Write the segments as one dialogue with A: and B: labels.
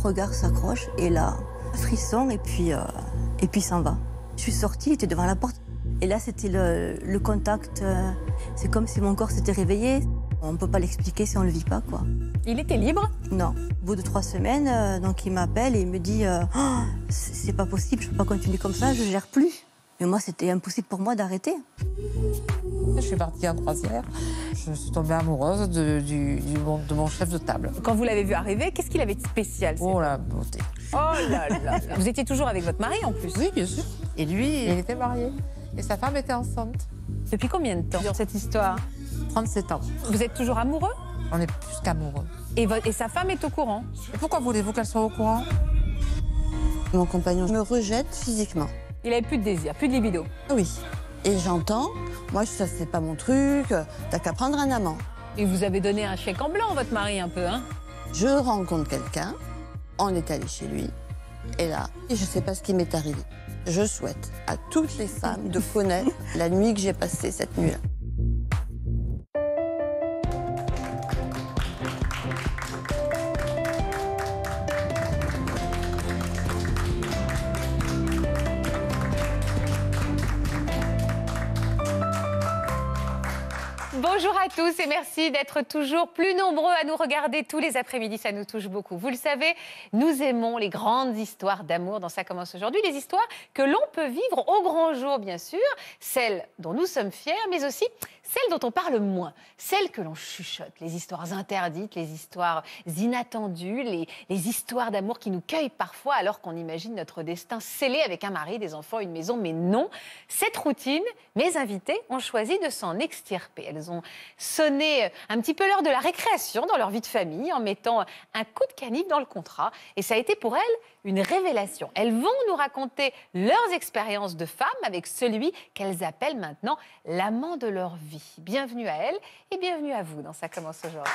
A: regard s'accroche et là, frisson et puis, euh, et puis s'en va. Je suis sortie, il était devant la porte. Et là, c'était le, contact. Euh, c'est comme si mon corps s'était réveillé. On ne peut pas l'expliquer si on ne le vit pas, quoi. Il était libre Non. Au bout de trois semaines, euh, donc il m'appelle et il me dit oh, C'est pas possible, je ne peux pas continuer comme ça, je gère plus. Mais moi, c'était impossible pour moi d'arrêter. Je suis partie en croisière. Je suis tombée amoureuse
B: de, du, de mon chef de table. Quand vous l'avez vu arriver, qu'est-ce qu'il avait de spécial Oh la beauté. Oh là là. vous étiez toujours avec votre mari en plus Oui, bien sûr. Et lui, il était marié. Et sa femme était enceinte. Depuis combien de temps cette histoire 37 ans. Vous êtes toujours amoureux On est plus qu'amoureux. Et, et, sa femme est au courant Pourquoi voulez-vous qu'elle soit au courant
C: Mon compagnon me rejette physiquement.
B: Il n'avait plus de désir, plus de libido
C: Oui. Et j'entends, moi, ça, c'est pas mon truc, t'as qu'à prendre un amant. Et
B: vous avez donné un chèque en blanc, à votre mari, un peu, hein
C: Je rencontre quelqu'un, on est allé chez lui, et là, je sais pas ce qui m'est arrivé. Je souhaite à toutes les femmes de connaître la nuit que j'ai passée cette nuit-là.
B: Bonjour à tous et merci d'être toujours plus nombreux à nous regarder tous les après-midi. Ça nous touche beaucoup. Vous le savez, nous aimons les grandes histoires d'amour. Dans Ça commence aujourd'hui, les histoires que l'on peut vivre au grand jour, bien sûr, celles dont nous sommes fiers, mais aussi celles dont on parle moins, celles que l'on chuchote, les histoires interdites, les histoires inattendues, les, histoires d'amour qui nous cueillent parfois alors qu'on imagine notre destin scellé avec un mari, des enfants, une maison. Mais non, cette routine, mes invités ont choisi de s'en extirper. Elles ont sonné un petit peu l'heure de la récréation dans leur vie de famille en mettant un coup de canif dans le contrat. Et ça a été pour elles une révélation. Elles vont nous raconter leurs expériences de femmes avec celui qu'elles appellent maintenant l'amant de leur vie. Bienvenue à elles et bienvenue à vous dans Ça commence aujourd'hui.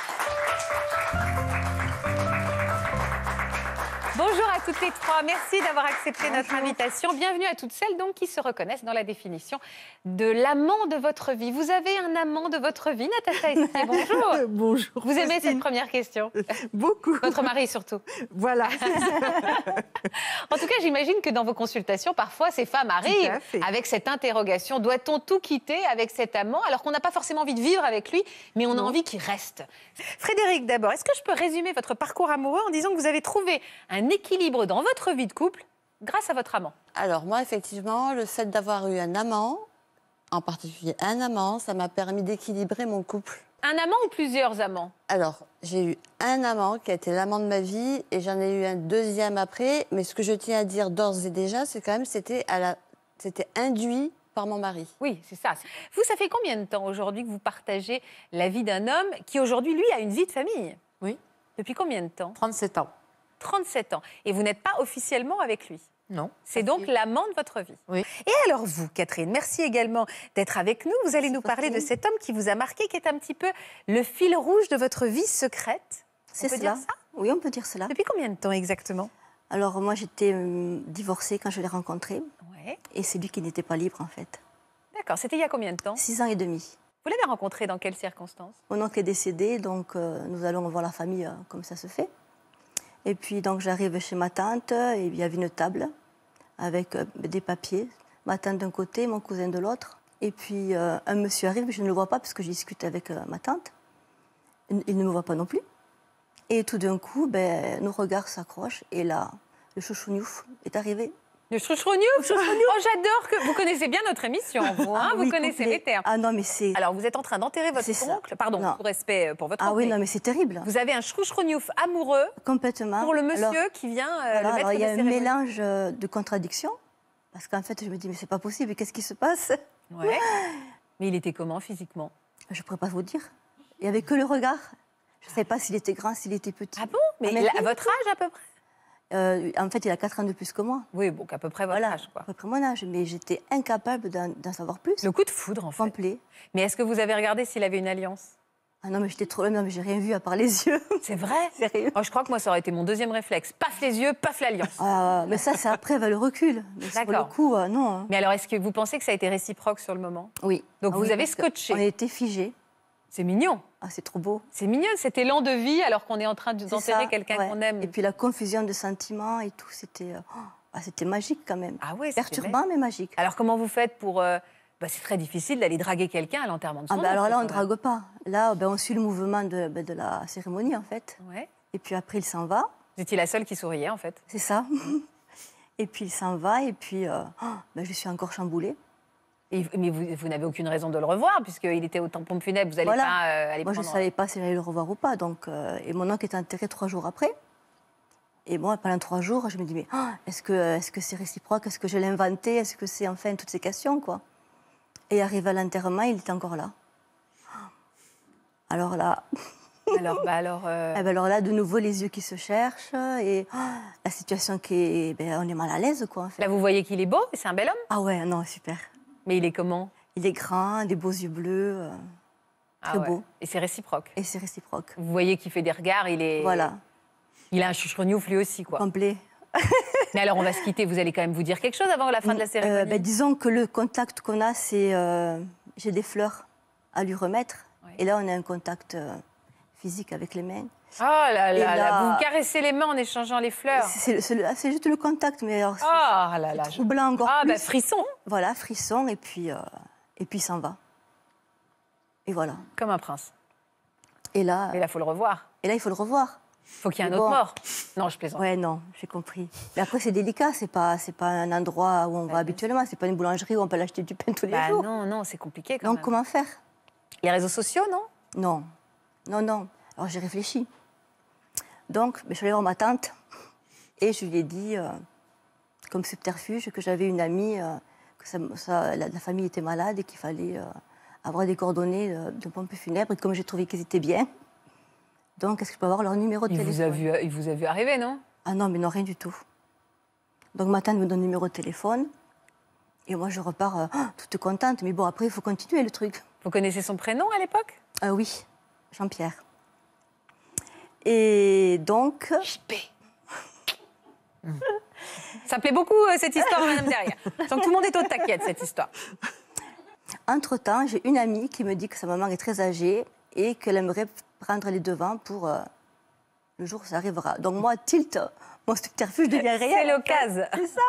B: Bonjour à toutes les trois. Merci d'avoir accepté notre invitation. Bienvenue à toutes celles donc qui se reconnaissent dans la définition de l'amant de votre vie. Vous avez un amant de votre vie, Natacha Estier. Bonjour. Bonjour. Vous aimez cette première question Beaucoup. Votre mari surtout. Voilà. en tout cas, j'imagine que dans vos consultations, parfois, ces femmes arrivent avec cette interrogation doit-on tout quitter avec cet amant alors qu'on n'a pas forcément envie de vivre avec lui, mais on a envie qu'il reste. Frédéric, d'abord, est-ce que je peux résumer votre parcours amoureux en disant que vous avez trouvé un équilibre dans votre vie de couple grâce à votre amant Alors moi, effectivement, le fait d'avoir eu un
C: amant, en particulier un amant, ça m'a permis d'équilibrer mon couple.
B: Un amant ou plusieurs amants
C: Alors, j'ai eu un amant qui a été l'amant de ma vie et j'en ai eu un deuxième après. Mais ce que je tiens à dire d'ores et déjà, c'est quand même c'était la... c'était induit
B: par mon mari. Oui, c'est ça. Vous, ça fait combien de temps aujourd'hui que vous partagez la vie d'un homme qui aujourd'hui, lui, a une vie de famille Oui. Depuis combien de temps 37 ans. 37 ans. Et vous n'êtes pas officiellement avec lui. Non. C'est donc l'amant de votre vie. Oui. Et alors vous, Catherine, merci également d'être avec nous. Vous allez nous parler de cet homme qui vous a marqué, qui est un petit peu le fil
A: rouge de votre vie secrète. C'est cela. ça oui, on peut dire cela. Depuis combien de temps exactement Alors moi, j'étais euh, divorcée quand je l'ai rencontré. Ouais. Et c'est lui qui n'était pas libre en fait.
B: D'accord. C'était il y a combien de temps Six ans et demi. Vous l'avez rencontré dans quelles circonstances
A: Mon oncle est décédé, donc euh, nous allons voir la famille euh, comme ça se fait. Et puis donc j'arrive chez ma tante, il y avait une table avec euh, des papiers, ma tante d'un côté, mon cousin de l'autre. Et puis euh, un monsieur arrive, je ne le vois pas parce que je discute avec euh, ma tante. Il ne me voit pas non plus. Et tout d'un coup, ben, nos regards s'accrochent et là, le chouchou-gnouf est arrivé.
B: De Oh, j'adore que... Vous connaissez bien notre émission, ah, vous, hein, ah vous connaissez les termes. Ah non, mais c'est... Alors, vous êtes en train d'enterrer votre oncle, pardon, pour respect euh, pour votre ah, oncle. Ah oui, non, mais
A: c'est terrible. Vous
B: avez un chouchrouniouf amoureux.
A: Complètement. Pour le monsieur qui vient euh, alors, Il y a un mélange euh, de contradictions, parce qu'en fait, je me dis, mais c'est pas possible, qu'est-ce qui se passe Ouais. mais il était comment physiquement Je pourrais pas vous dire. Il n'y avait que le regard. Je ne savais pas s'il était grand, s'il était petit. Ah bon Mais à ah, votre âge à peu près euh, en fait, il a 4 ans de plus que moi. Oui, donc à peu près votre voilà, âge. À peu près mon âge, mais j'étais incapable d'en savoir plus. Le coup de foudre, en fait.
B: Mais est-ce que vous avez regardé s'il avait une alliance ah non, mais j'étais trop
A: le non, mais j'ai rien vu à part les yeux. C'est vrai Sérieux oh, Je crois que moi, ça aurait été mon deuxième réflexe. Paf les yeux, paf l'alliance. Ah, mais ça, c'est après, va le recul. D'accord. le coup, euh, non. Hein. Mais alors, est-ce que vous pensez que ça a été
B: réciproque sur le moment
A: Oui. Donc, ah vous avez scotché. On été figé C'est mignon. Ah, c'est trop beau. C'est mignon cet élan de vie alors qu'on est en train d'enterrer quelqu'un qu'on aime. Et puis la confusion de sentiments et tout, c'était euh, oh, ah, c'était magique quand même. Ah ouais, perturbant mais magique. Alors comment vous faites pour euh, bah, c'est très difficile d'aller draguer quelqu'un à l'enterrement de ah, son. Ah bah, alors là on ne drague pas. Là ben, on suit le mouvement de, ben, de la cérémonie en fait. Ouais. Et puis après il s'en va. Vous étiez la seule
B: qui souriait en fait.
A: C'est ça. et puis il s'en va et puis euh, oh, ben, je suis encore chamboulée mais vous, n'avez aucune raison de le revoir, puisqu'il était au tampon funèbre, vous n'allez pas euh, Moi, je ne savais pas si j'allais le revoir ou pas. Donc, euh, et mon oncle était enterré trois jours après. Et moi, pendant trois jours, je me dis, mais ah, est-ce que c'est -ce réciproque Est-ce que je l'ai inventé Est-ce que c'est enfin toutes ces questions, quoi Et arrivé à l'enterrement, il était encore là. Alors là... Alors, bah alors, euh, eh ben alors là, de nouveau, les yeux qui se cherchent et ah, la situation qui est. Ben, on est mal à l'aise, quoi. En fait. Là, vous voyez qu'il est beau, c'est un bel homme. Ah ouais, non, super. Mais il est comment Il est grand, des beaux yeux bleus. Euh, ah très beau. Et c'est réciproque. Et c'est réciproque. Vous voyez qu'il fait des regards, il est. Voilà. Il a un chuchrenouf lui aussi, quoi. Complet.
B: Mais alors, on va se quitter. Vous allez quand même vous dire quelque chose avant la fin de la série euh, ben, Disons
A: que le contact qu'on a, c'est. Euh, j'ai des fleurs à lui remettre. Et là, on a un contact physique avec les mains. Oh
B: ah, là là, vous caressez les mains en échangeant les fleurs. C'est
A: ah, juste le contact, mais alors oh là là, troublant je... encore ah, bah, plus. frisson. Hein. Voilà, frisson, et puis euh, et puis s'en va. Et voilà. Comme un prince. Et là. Et là, faut le revoir. Et là, il faut le revoir. Faut qu'il y ait un autre mort. Non, je plaisante. Ouais, non, j'ai compris. Mais après, c'est délicat. C'est pas, c'est pas un endroit où on va habituellement. C'est pas une boulangerie où on peut l'acheter du pain tous les bah, jours. Non, non, c'est compliqué. Quand Donc, comment faire Les réseaux sociaux, non Non, non, non. Alors j'ai réfléchi. Donc, ben, je suis allée voir ma tante et je lui ai dit, euh, comme subterfuge, que j'avais une amie, euh, que ça, la, famille était malade et qu'il fallait euh, avoir des coordonnées de pompe funèbre. Et comme j'ai trouvé qu'ils étaient bien, donc est-ce que je peux avoir leur numéro de téléphone Il vous a vu arriver, non Ah non, mais non, rien du tout. Donc ma tante me donne le numéro de téléphone et moi je repars toute contente. Mais bon, après, il faut continuer le truc. Vous connaissez son prénom à l'époque Oui, Jean-Pierre. Et donc.
B: Ça plaît beaucoup euh, cette histoire, Madame Derrière. Donc tout le monde est au taquet de cette histoire.
A: Entre-temps, j'ai une amie qui me dit que sa maman est très âgée et qu'elle aimerait prendre les devants pour euh, le jour où ça arrivera. Donc moi, tilt, mon subterfuge devient réel. C'est
B: l'occasion. C'est
A: ça.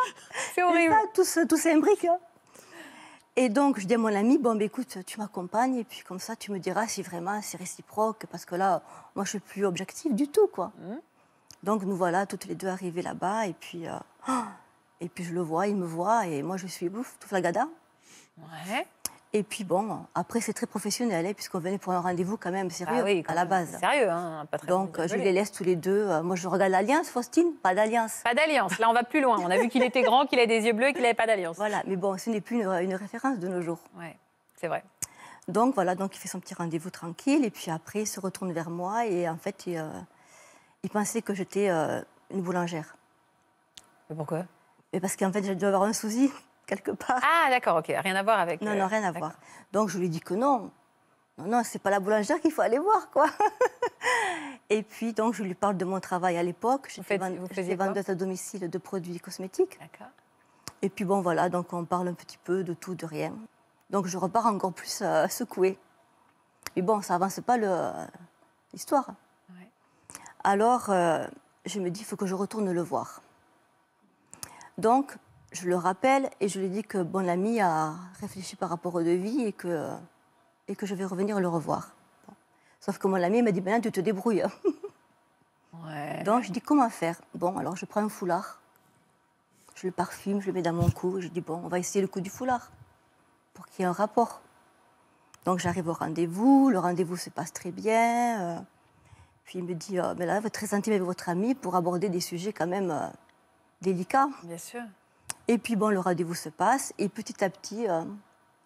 A: C'est horrible. Ça, tout, tout s'imbrique. Hein. Et donc, je dis à mon ami, bon, ben, écoute, tu m'accompagnes, et puis comme ça, tu me diras si vraiment c'est réciproque, parce que là, moi, je suis plus objective du tout, quoi. Mhm. Donc, nous voilà toutes les deux arrivées là-bas, et puis, euh, et puis je le vois, il me voit, et moi, je suis bouffe, tout flagada. Ouais. Et puis bon, après c'est très professionnel, hein, puisqu'on venait pour un rendez-vous quand même sérieux ah à la base. Sérieux, hein, pas très Donc je les laisse tous les deux. Euh, moi je regarde l'alliance, Faustine, pas d'alliance. Pas d'alliance, là on va plus loin. On a vu qu'il était grand, qu'il avait des yeux bleus et qu'il n'avait pas d'alliance. Voilà, mais bon, ce n'est plus une, euh, référence de nos jours. Oui, c'est vrai. Donc voilà, donc il fait son petit rendez-vous tranquille, et puis après il se retourne vers moi, et en fait il, euh, pensait que j'étais une boulangère. Mais pourquoi mais Parce qu'en fait j'ai dû avoir un souci quelque part.
B: Ah, d'accord, ok. Rien à voir
A: avec. Non, euh, non, rien à voir. Donc je lui dis que non. Non, non, c'est pas la boulangère qu'il faut aller voir, quoi. et puis, donc, je lui parle de mon travail à l'époque. J'étais vendeuse à domicile de produits cosmétiques. D'accord. Et puis, bon, voilà, donc on parle un petit peu de tout, de rien. Donc, je repars encore plus euh, secouée. Mais bon, ça avance pas l'histoire. Alors, euh, je me dis, il faut que je retourne le voir. Donc, je le rappelle et je lui dis que bon ami a réfléchi par rapport au devis et que, et que je vais revenir le revoir. Sauf que mon ami m'a dit, ben tu te débrouilles. Donc je dis, comment faire Bon, alors je prends un foulard, je le parfume, je le mets dans mon cou, je dis, bon, on va essayer le coup du foulard pour qu'il y ait un rapport. Donc j'arrive au rendez-vous, le rendez-vous se passe très bien. Euh, puis il me dit, mais euh, là, vous êtes très intime avec votre ami pour aborder des sujets quand même euh, délicats. Bien sûr. Et puis, bon, le rendez-vous se passe. Et petit à petit, euh,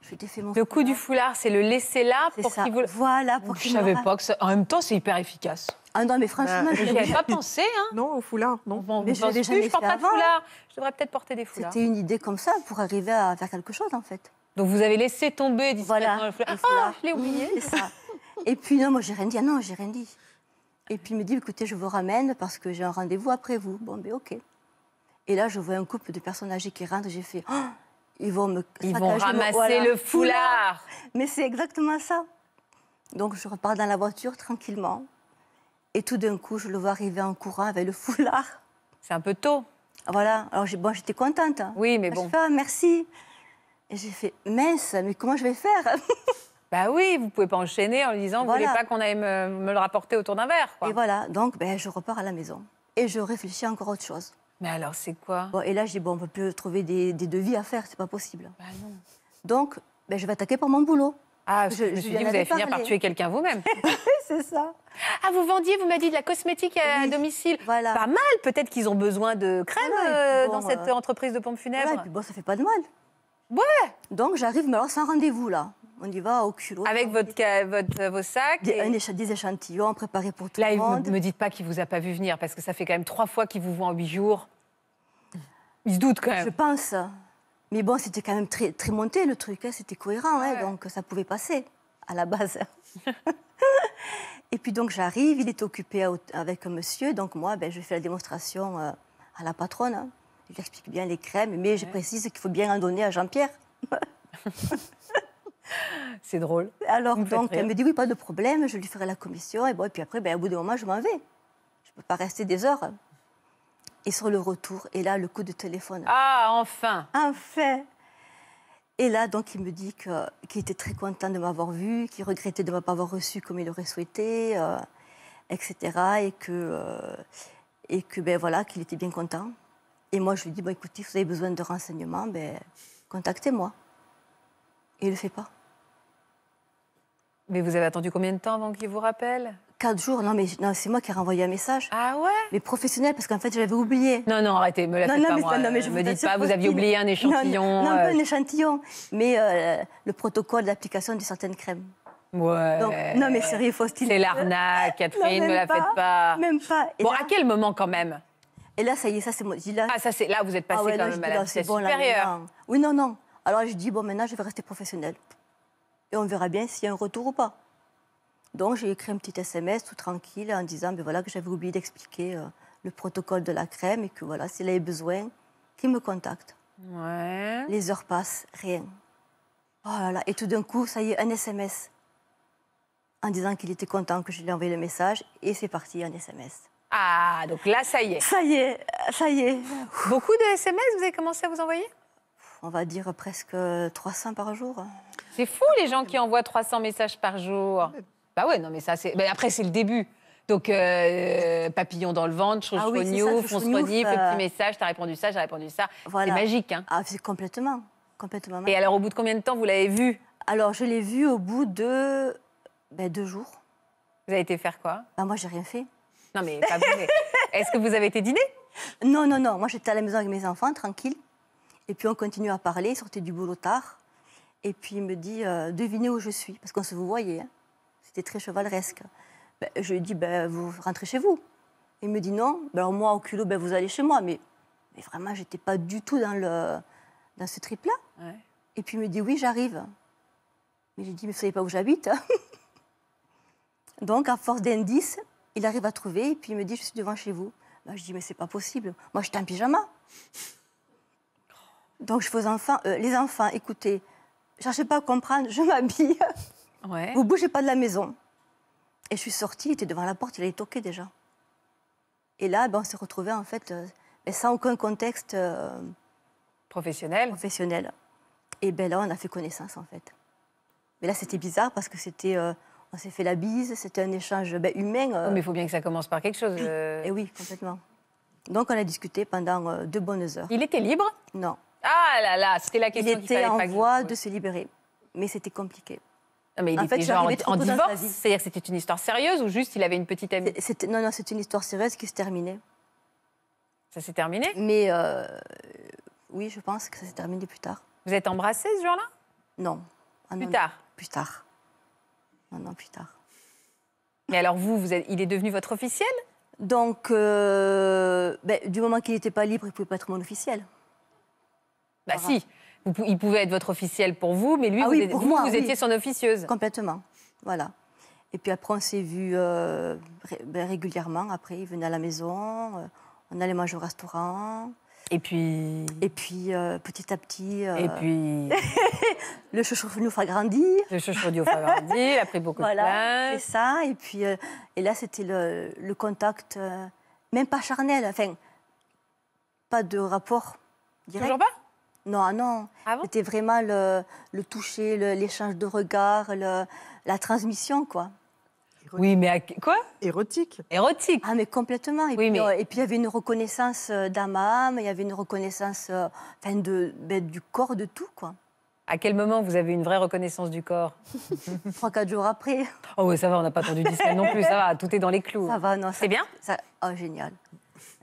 A: je fait mon Le coup du
B: foulard, c'est le laisser là pour qu'il vous... Voilà, pour qu'il Je savais pas
A: que ça... En même temps, c'est hyper efficace. Ah non, mais franchement, bah, je n'avais pas pensé.
B: Hein. Non, au foulard, non. Bon, mais je ne porte pas de foulard.
A: Je devrais peut-être porter des foulards. C'était une idée comme ça pour arriver à faire quelque chose, en fait. Donc vous avez laissé tomber discrètement voilà, le foulard. Ah, je l'ai oublié. ça. Et puis, non, moi, j'ai rien dit. Ah non, j'ai rien dit. Et puis, il me dit, écoutez, je vous ramène parce que j'ai un rendez-vous après vous. Bon, ben, OK. Et là, je vois un couple de personnes âgées qui rentrent. J'ai fait, oh, ils vont me ils vont ramasser le foulard. Mais c'est exactement ça. Donc je repars dans la voiture tranquillement. Et tout d'un coup, je le vois arriver en courant avec le foulard. C'est un peu tôt. Ah, voilà. Alors bon, j'étais contente. Hein. Oui, mais bon. Je fais, ah, merci. Et j'ai fait, mince, mais comment je vais faire Bah oui, vous pouvez pas enchaîner en lui disant, Vous vous voulez pas
B: qu'on aille me, le rapporter autour d'un verre.
A: Et voilà, donc ben, je repars à la maison. Et je réfléchis à encore autre chose. Mais alors, c'est quoi Et là, j'ai bon, on peut plus trouver des, devis à faire, c'est pas possible. Bah non. Donc, ben, je vais attaquer pour mon boulot. Ah, je, me suis dit, vous allez finir par tuer quelqu'un vous-même.
B: c'est ça. Ah, vous vendiez, vous m'avez dit, de la cosmétique à domicile. Pas mal,
A: peut-être qu'ils ont besoin de crème ah euh, dans cette euh, entreprise de pompes funèbres. et bon, ça fait pas de mal. Ouais. Donc j'arrive, mais alors c'est un rendez-vous là on y va au culot. Avec hein. votre, votre, euh, vos sacs des, échantillons préparés pour tout le monde. Là, ne me dites pas qu'il ne vous a pas vu venir, parce que ça fait quand même trois fois qu'il vous voit en huit jours. Il se doute quand même. Je pense. Mais bon, c'était quand même très, très monté, le truc. Hein. C'était cohérent, hein. donc ça pouvait passer, à la base. et puis donc, j'arrive, il est occupé avec un monsieur. Donc moi, ben, je fais la démonstration euh, à la patronne. Il explique bien les crèmes, mais je précise qu'il faut bien en donner à Jean-Pierre. C'est drôle. Alors, donc, elle me dit oui, pas de problème, je lui ferai la commission. Et, bon, puis après, ben, au bout de moment, je m'en vais. Je ne peux pas rester des heures. Et sur le retour, et là, le coup de téléphone.
B: Ah, enfin
A: Enfin Et là, donc, il me dit qu'il était très content de m'avoir vu, qu'il regrettait de ne pas avoir reçu comme il aurait souhaité, euh, etc. Et que, euh, et que ben voilà, qu'il était bien content. Et moi, je lui dis, bon, écoutez, si vous avez besoin de renseignements, ben, contactez-moi. Et il ne le fait pas. Mais vous avez attendu combien de temps avant qu'il vous rappelle Quatre jours. Non, mais non, c'est moi qui ai renvoyé un message. Ah ouais Mais professionnel, parce qu'en fait, j'avais oublié. Non, non, arrêtez, me la non, pas, moi. Non, mais euh, je me dites pas, vous aviez oublié un échantillon. Non, non euh. un échantillon, mais euh, le protocole d'application de certaines crèmes. Ouais. Donc, non, mais sérieux, faut-il... C'est l'arnaque, Catherine, ne la faites pas. Même pas. bon, à quel moment quand même Et là, ça y est, ça c'est moi. Là... Ah, ça c'est là, vous êtes passé ah quand à supérieure. oui, non, non. Alors je dis, bon, maintenant, je vais rester professionnel et on verra bien s'il y a un retour ou pas. Donc j'ai écrit un petit SMS tout tranquille en disant ben voilà, que j'avais oublié d'expliquer euh, le protocole de la crème et que voilà, s'il avait besoin, qu'il me contacte. Ouais. Les heures passent, rien. Oh et tout d'un coup, ça y est, un SMS en disant qu'il était content que je lui ai envoyé le message et c'est parti un SMS.
B: Ah, donc là, ça y est. Ça y est,
A: ça y est. Beaucoup de SMS, vous avez commencé à vous envoyer on va dire presque 300 euh, par jour.
B: C'est fou les gens qui envoient 300 messages par jour. Ah, bah ouais, non mais ça c'est. Mais après c'est le début. Donc euh, papillon dans le ventre, chouchou ah oui, fonce petit message, t'as répondu ça, j'ai répondu ça.
A: C'est magique hein. Ah c'est complètement,
B: complètement. Et alors au
A: bout de combien de temps vous l'avez vu Alors je l'ai vu au bout de ben, deux jours. Vous avez été faire quoi ben, Moi j'ai rien fait. Non mais Est-ce que vous avez été dîner Non non non, moi j'étais à la maison avec mes enfants tranquille. Et puis on continue à parler, il sortait du boulot tard. Et puis il me dit euh, Devinez où je suis, parce qu'on se vous voyait. Hein. C'était très chevaleresque. Ben, je lui dis ben, Vous rentrez chez vous Il me dit Non. Ben, alors moi, au culot, ben, vous allez chez moi. Mais, mais vraiment, j'étais pas du tout dans, le, dans ce trip-là. Et puis il me dit Oui, j'arrive. Mais j'ai dit Mais vous savez pas où j'habite hein. Donc, à force d'indices, il arrive à trouver. Et puis il me dit Je suis devant chez vous. lui ben, je dis Mais c'est pas possible. Moi, j'étais en pyjama. Donc, je fais aux enfants, euh, les enfants, écoutez, cherchez pas à comprendre, je m'habille. Ouais. Vous bougez pas de la maison. Et je suis sortie, il était devant la porte, il allait toquer déjà. Et là, ben, on s'est retrouvés, en fait, euh, sans aucun contexte. Euh, professionnel. Professionnel. Et ben là, on a fait connaissance, en fait. Mais là, c'était bizarre parce que c'était. on s'est fait la bise, c'était un échange ben, humain. Oh, mais il faut bien que ça commence par quelque chose. Et eh oui, complètement. Donc, on a discuté pendant deux bonnes heures. Il était libre Non.
B: Ah là là, c'était la question. Il était il en voie
A: de se libérer, mais c'était compliqué. mais il était genre en, divorce C'est-à-dire que c'était une histoire sérieuse ou juste il avait une petite amie Non, non, c'est une histoire sérieuse qui se terminait. Ça s'est terminé Mais euh, oui, je pense que ça s'est terminé plus tard. Vous êtes embrassé ce jour-là Non. Ah plus tard Plus tard. Non, an plus tard. Mais alors vous, il est devenu votre officiel Donc, euh, ben, du moment qu'il n'était pas libre, il ne pouvait pas être mon officiel. Bah si, il pouvait être votre officiel pour vous, mais lui, ah vous, vous, étiez son officieuse. Complètement, voilà. Et puis après, on s'est vu euh, ben, régulièrement. Après, il venait à la maison, euh, on allait manger au restaurant. Et puis Et puis, euh, petit à petit... Et puis Le chouchou nous a grandir Le chouchou nous a grandir il a pris beaucoup de place. Voilà, c'est ça. Et puis, et là, c'était le, contact, même pas charnel, enfin, pas de rapport direct. Toujours pas non, ah non. Ah C'était vraiment le, toucher, l'échange de regards, la transmission, quoi. Oui, mais quoi Érotique. Érotique. Ah, mais complètement. Et, puis, euh, et puis, il y avait une reconnaissance euh, d'âme il y avait une reconnaissance euh, enfin de, ben, du corps, de tout, quoi. À quel moment vous avez une vraie reconnaissance du corps Trois, quatre jours après. Oh oui, ça va, on n'a pas attendu 10 semaines non plus, ça va, tout est dans les clous. Ça va, non. C'est bien ça... Oh, génial.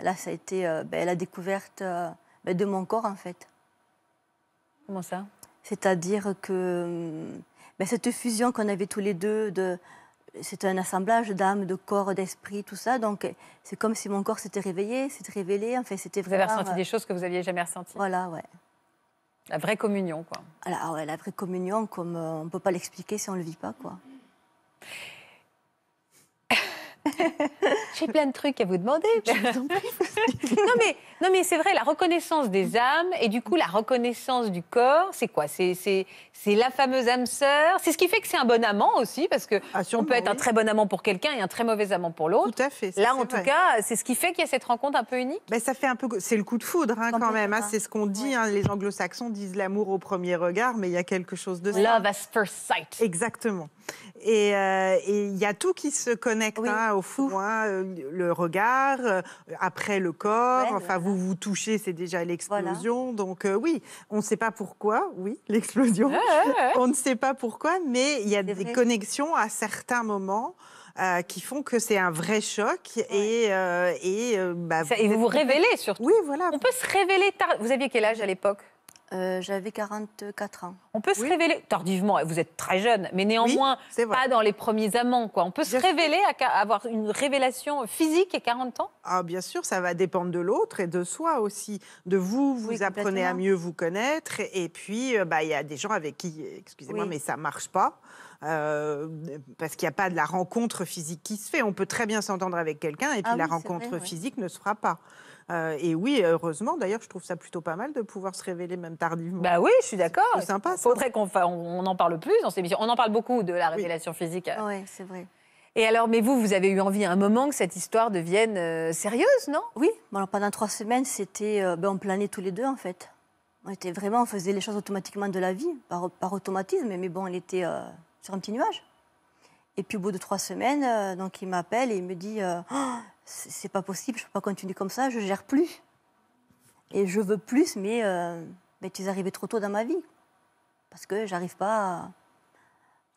A: Là, ça a été ben, la découverte ben, de mon corps, en fait. Comment ça C'est-à-dire que hum, ben, cette fusion qu'on avait tous les deux, de, c'est un assemblage d'âmes, de corps, d'esprit, tout ça. Donc c'est comme si mon corps s'était réveillé, s'était révélé. fait c'était Vous avez ressenti euh, des choses que vous n'aviez jamais ressenties. Voilà, ouais. La vraie communion, quoi. Alors, la vraie communion, comme euh, on ne peut pas l'expliquer si on ne le vit pas, quoi. J'ai plein de trucs à vous demander. Je vous en prie. non, mais non, mais c'est vrai,
B: la reconnaissance des âmes et du coup la reconnaissance du corps, c'est quoi C'est la fameuse âme sœur. C'est ce qui fait que c'est un bon amant aussi, parce que ah, on peut être un très bon amant pour quelqu'un et un très mauvais
D: amant pour l'autre. Tout à fait. Là, en tout cas,
B: c'est ce qui fait qu'il y a cette rencontre un peu unique.
D: Ben, ça fait un peu, c'est le coup de foudre hein, quand, même. Hein. Hein. C'est ce qu'on dit. les Anglo-Saxons disent l'amour au premier regard, mais il y a quelque chose de ça. Love at first sight. Exactement. Euh, et il y a tout qui se connecte au fond, euh, le regard, euh, après le corps, enfin vous vous vous touchez, c'est déjà l'explosion. Donc euh, oui, on ne sait pas pourquoi, oui, l'explosion. on ne sait pas pourquoi, mais il y a des connexions à certains moments. Euh, qui font que c'est un vrai choc et, euh, bah, et, vous, vous vous révélez
A: surtout. Oui, voilà. On peut se révéler tard. Vous aviez quel âge à l'époque euh, j'avais 44 ans. On peut se révéler
B: tardivement, vous êtes très jeune, mais néanmoins pas dans les premiers amants. Quoi. On peut se révéler, avoir une révélation physique à 40 ans
D: ah, Bien sûr, ça va dépendre de l'autre et de soi aussi. De vous, vous apprenez à mieux vous connaître. Et puis, euh, bah, il y a des gens avec qui, excusez-moi, mais ça ne marche pas. Euh, parce qu'il n'y a pas de la rencontre physique qui se fait. On peut très bien s'entendre avec quelqu'un et puis ah la rencontre physique ne se fera pas. Euh, et oui, heureusement, d'ailleurs, je trouve ça plutôt pas mal de pouvoir se révéler même tardivement. Bah oui, je suis d'accord. C'est sympa. Il faudrait qu'on
B: en parle plus dans ces émissions. On en parle beaucoup de la révélation physique. Oui, c'est vrai.
A: Et alors, mais vous, vous avez eu envie à un moment que cette histoire devienne euh, sérieuse, non Oui. alors, pendant trois semaines, c'était, euh, ben, on planait tous les deux en fait. On était vraiment, on faisait les choses automatiquement de la vie, par, automatisme. Mais bon, on était sur un petit nuage. Et puis au bout de trois semaines, donc il m'appelle et il me dit, c'est pas possible, je peux pas continuer comme ça, je gère plus. Et je veux plus, mais, euh, tu es arrivé trop tôt dans ma vie. Parce que j'arrive pas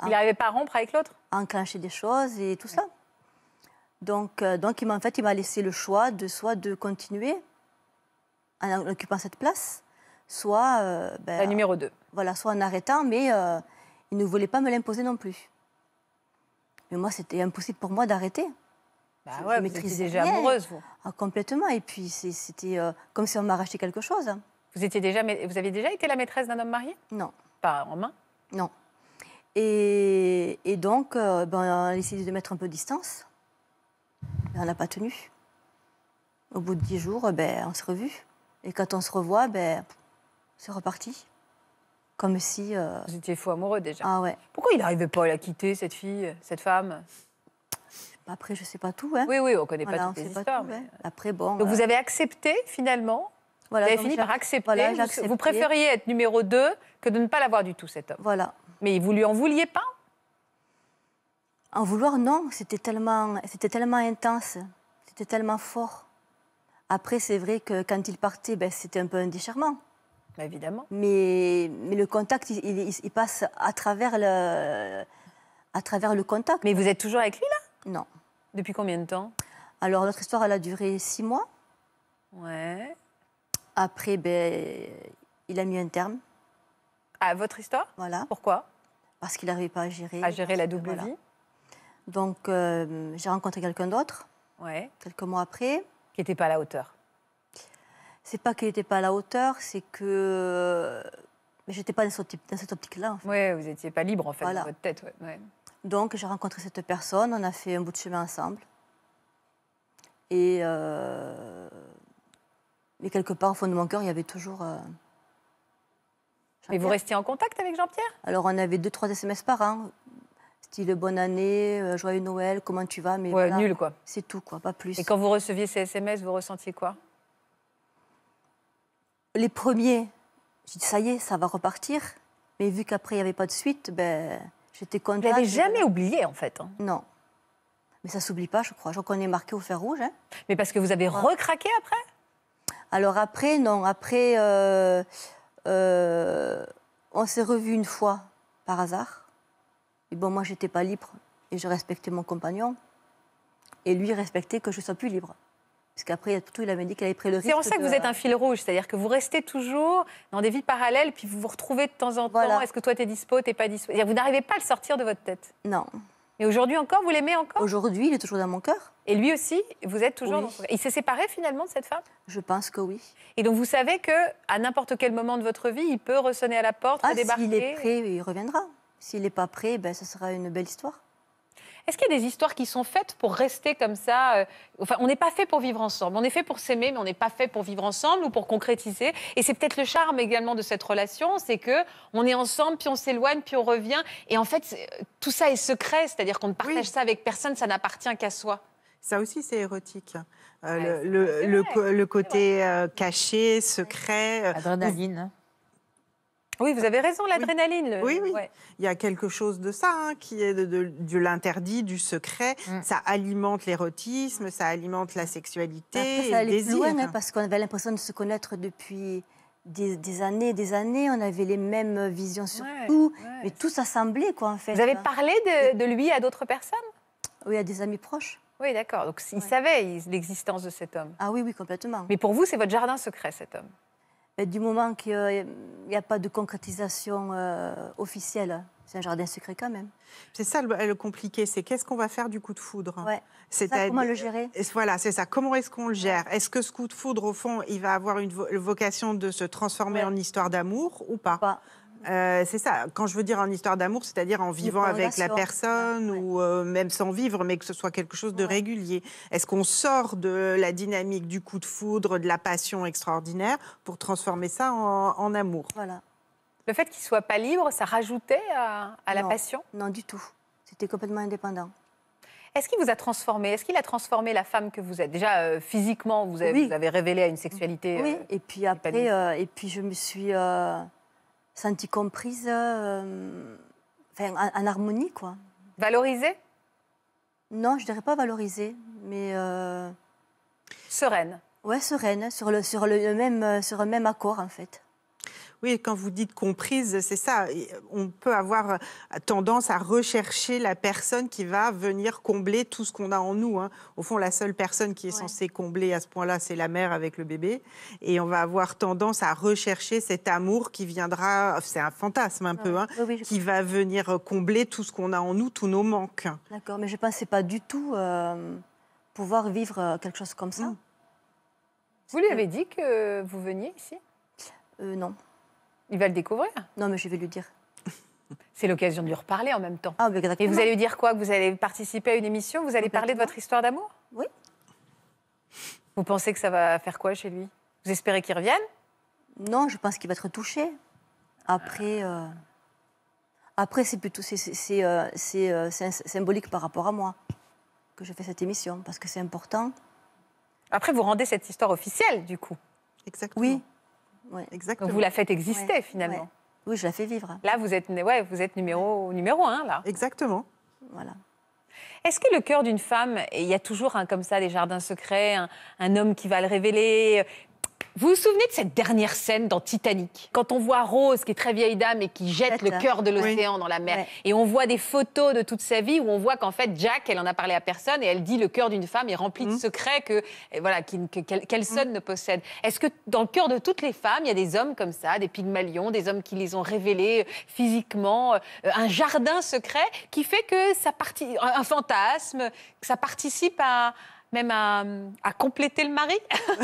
A: à. il n'arrivait pas à rompre avec l'autre À enclencher des choses et tout ça. Donc, euh, en fait, il m'a laissé le choix de soit de continuer en occupant cette place, soit. Euh, ben, La numéro 2. Voilà, soit en arrêtant, mais il ne voulait pas me l'imposer non plus. Mais moi, c'était impossible pour moi d'arrêter. Bah déjà amoureuse, vous. Ah, complètement. Et puis, c'était euh, comme si on m'arrachait quelque chose. Hein. Vous, étiez déjà,
B: vous avez déjà été la maîtresse d'un homme marié
A: Non. Pas en main Non. Et, donc, euh, ben, on a essayé de mettre un peu de distance. Mais on n'a pas tenu. Au bout de dix jours, euh, ben, on se revue. Et quand on se revoit, ben, c'est reparti. Comme si. j'étais Vous étiez fou amoureux déjà. Ah ouais. Pourquoi il n'arrivait pas à la quitter, cette fille, cette femme bah, après,
B: je ne sais pas tout. Hein. Oui, oui, on ne connaît pas toutes les histoires. Hein. Euh, après, bon. Donc, vous euh, avez accepté finalement voilà, Vous avez fini par accepter. vous, préfériez être numéro 2 que de ne pas l'avoir du tout, cet homme. Voilà.
A: Mais vous lui en vouliez pas En vouloir, non. C'était tellement, tellement intense. C'était tellement fort. Après, c'est vrai que quand il partait, ben, c'était un peu un déchirement. Bah, évidemment. Mais, le contact, il, passe à travers le, à travers le contact. Mais vous êtes toujours avec lui, là non. Depuis combien de temps Alors, notre histoire, elle a duré six mois. Ouais. Après, ben, il a mis un terme.
B: À votre histoire Voilà. Pourquoi
A: Parce qu'il n'arrivait pas à gérer. À gérer la double vie Donc, euh, j'ai rencontré quelqu'un d'autre. Ouais. Quelques mois après. Qui n'était pas à la hauteur C'est pas qu'il n'était pas à la hauteur, c'est que. Euh, j'étais pas dans, cette optique-là. En Oui, vous n'étiez pas libre, en fait, dans votre tête. ouais. Donc j'ai rencontré cette personne, on a fait un bout de chemin ensemble. Et, Mais euh, quelque part, au fond de mon cœur, il y avait toujours. Mais euh, vous restiez
B: en contact avec Jean-Pierre
A: Alors on avait deux, trois SMS par an. Style bonne année, euh, joyeux Noël, comment tu vas mais ouais, nul quoi. C'est tout quoi, pas plus. Et quand
B: vous receviez ces SMS, vous ressentiez quoi
A: Les premiers, j'ai dit ça y est, ça va repartir. Mais vu qu'après il n'y avait pas de suite, ben J'étais contente. Vous l'avez jamais oublié, en fait. Hein. Non. Mais ça s'oublie pas, je crois. Je connais marqué au fer rouge. Hein. Mais parce que vous avez ah.
B: recraqué après
A: Alors après, non. Après, euh, euh, on s'est revus une fois par hasard. Et bon, moi, j'étais pas libre et je respectais mon compagnon. Et lui respectait que je sois plus libre. Parce qu'après, il avait dit qu'elle avait pris C'est en ça que vous êtes
B: un fil rouge, c'est-à-dire que vous restez toujours dans des vies parallèles, puis vous vous retrouvez de temps en temps. Est-ce que toi, es dispo, t'es pas
A: dispo Vous n'arrivez pas à le sortir de votre tête. Non. Et aujourd'hui encore, vous l'aimez encore Aujourd'hui, il est toujours dans mon cœur. Et lui aussi, vous êtes toujours Il s'est séparé finalement de cette femme Je pense que oui. Et donc
B: vous savez que à n'importe quel moment de votre vie, il peut ressonner à la porte, ah, S'il est prêt, il reviendra. S'il n'est pas prêt, ben, ce sera une belle histoire. Est-ce qu'il y a des histoires qui sont faites pour rester comme ça euh, Enfin, on n'est pas fait pour vivre ensemble. On est fait pour s'aimer, mais on n'est pas fait pour vivre ensemble ou pour concrétiser. Et c'est peut-être le charme également de cette relation, c'est que on est ensemble, puis on s'éloigne, puis on revient. Et en fait, tout ça est secret, c'est-à-dire qu'on ne partage ça avec personne, ça n'appartient qu'à soi.
D: Ça aussi, c'est érotique. Euh, le, côté euh, caché, secret. Adrénaline. Hein. Oui, vous avez raison,
B: l'adrénaline. Oui,
D: oui. Il y a quelque chose de ça hein, qui est de, l'interdit, du secret. Mm. Ça alimente l'érotisme, ça alimente la sexualité. ça allait hein,
A: parce qu'on avait l'impression de se connaître depuis. Des, années des années, on avait les mêmes visions sur tout, mais tout s'assemblait, quoi, en fait. Vous avez parlé de, lui à d'autres personnes Oui, à des amis proches. Oui, d'accord. Donc, il l'existence de cet homme. Ah oui, oui, complètement. Mais pour vous, c'est votre jardin secret, cet homme mais ben, du moment qu'il n'y a pas de concrétisation euh, officielle, c'est un jardin secret quand même. C'est ça le, compliqué, c'est qu'est-ce qu'on va faire du coup de foudre C'est comment le gérer
D: Voilà, c'est ça. Comment est-ce qu'on le gère Est-ce que ce coup de foudre, au fond, il va avoir une vocation de se transformer en histoire d'amour ou pas. Euh, c'est ça. Quand je veux dire en histoire d'amour, c'est-à-dire en vivant avec la personne ou euh, même sans vivre, mais que ce soit quelque chose de régulier. Est-ce qu'on sort de la dynamique du coup de foudre, de la passion extraordinaire pour transformer ça en, amour Voilà. Le
A: fait qu'il soit pas libre, ça rajoutait à, la passion Non, du tout. C'était complètement indépendant. Est-ce qu'il vous a transformé
B: Est-ce qu'il a transformé la femme que vous êtes Déjà, euh, physiquement, vous avez, vous avez, révélé à une sexualité. Oui, et puis
A: après, et puis je me suis sentie comprise, euh, en, harmonie, quoi. Valorisée Non, je dirais pas valorisée, mais... Euh, sereine Ouais, sereine, sur le, sur le, même, sur le même accord, en fait.
D: Oui, quand vous dites comprise, c'est ça. Euh, on peut avoir euh, tendance à rechercher la personne qui va venir combler tout ce qu'on a en nous. Hein. Au fond, la seule personne qui est censée combler à ce point-là, c'est la mère avec le bébé. Et on va avoir tendance à rechercher cet amour qui viendra, c'est un fantasme un peu, hein, qui va venir euh, combler tout ce qu'on a en nous, tous nos manques.
A: D'accord, mais je ne pensais pas du tout pouvoir vivre quelque chose comme ça. Vous lui avez dit que vous veniez ici Non. Il va le découvrir Non, mais je vais lui dire.
B: C'est l'occasion de lui reparler en même temps. Ah, Et vous allez lui dire quoi Que vous allez participer à une émission Vous allez parler de votre histoire
A: d'amour Oui. Vous pensez que ça va faire quoi chez lui Vous espérez qu'il revienne Non, je pense qu'il va être touché. Après, euh, après c'est plutôt c'est euh, euh, symbolique par rapport à moi que je fais cette émission parce que c'est important. Après, vous rendez cette histoire officielle, du coup. Exactement. Oui, donc vous la faites exister finalement. Oui, je la fais vivre. Hein. Là, vous êtes, ouais, vous êtes
B: numéro, numéro un, là. Exactement. Voilà. Est-ce que le cœur d'une femme, il y a toujours un hein, comme ça des jardins secrets, un, homme qui va le révéler, vous vous souvenez de cette dernière scène dans Titanic Quand on voit Rose, qui est très vieille dame et qui jette le cœur de l'océan dans la mer, et on voit des photos de toute sa vie où on voit qu'en fait, Jack, elle en a parlé à personne et elle dit le cœur d'une femme est rempli de mmh. secrets que voilà mmh. ne possède. Est-ce que dans le cœur de toutes les femmes, il y a des hommes comme ça, des pygmalions, des hommes qui les ont révélés euh, physiquement, euh, un jardin secret qui fait que ça participe, un fantasme, ça participe à même à, compléter le mari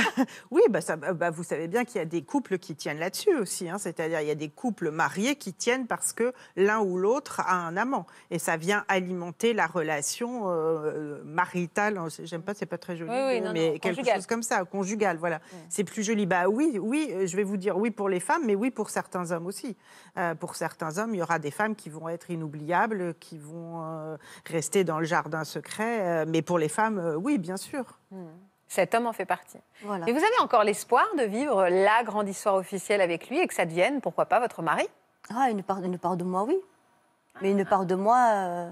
D: Oui, bah, ça, bah, bah, vous savez bien qu'il y a des couples qui tiennent là-dessus aussi. Hein. C'est-à-dire il y a des couples mariés qui tiennent parce que l'un ou l'autre a un amant. Et ça vient alimenter la relation euh, maritale. Oh, j'aime pas, c'est pas très joli, mais quelque chose comme ça, conjugal. Voilà, c'est plus joli. Bah oui, oui, euh, je vais vous dire oui pour les femmes, mais oui pour certains hommes aussi. Euh, pour certains hommes, il y aura des femmes qui vont être inoubliables, qui vont euh, rester dans le jardin secret. mais pour les femmes, oui, bien sûr. Hmm. Cet homme en fait partie.
B: Et vous avez encore l'espoir de vivre la grande histoire officielle avec lui et que ça devienne, pourquoi pas, votre
A: mari Ah, une part, de moi, oui. Ah. Mais une part de moi, euh,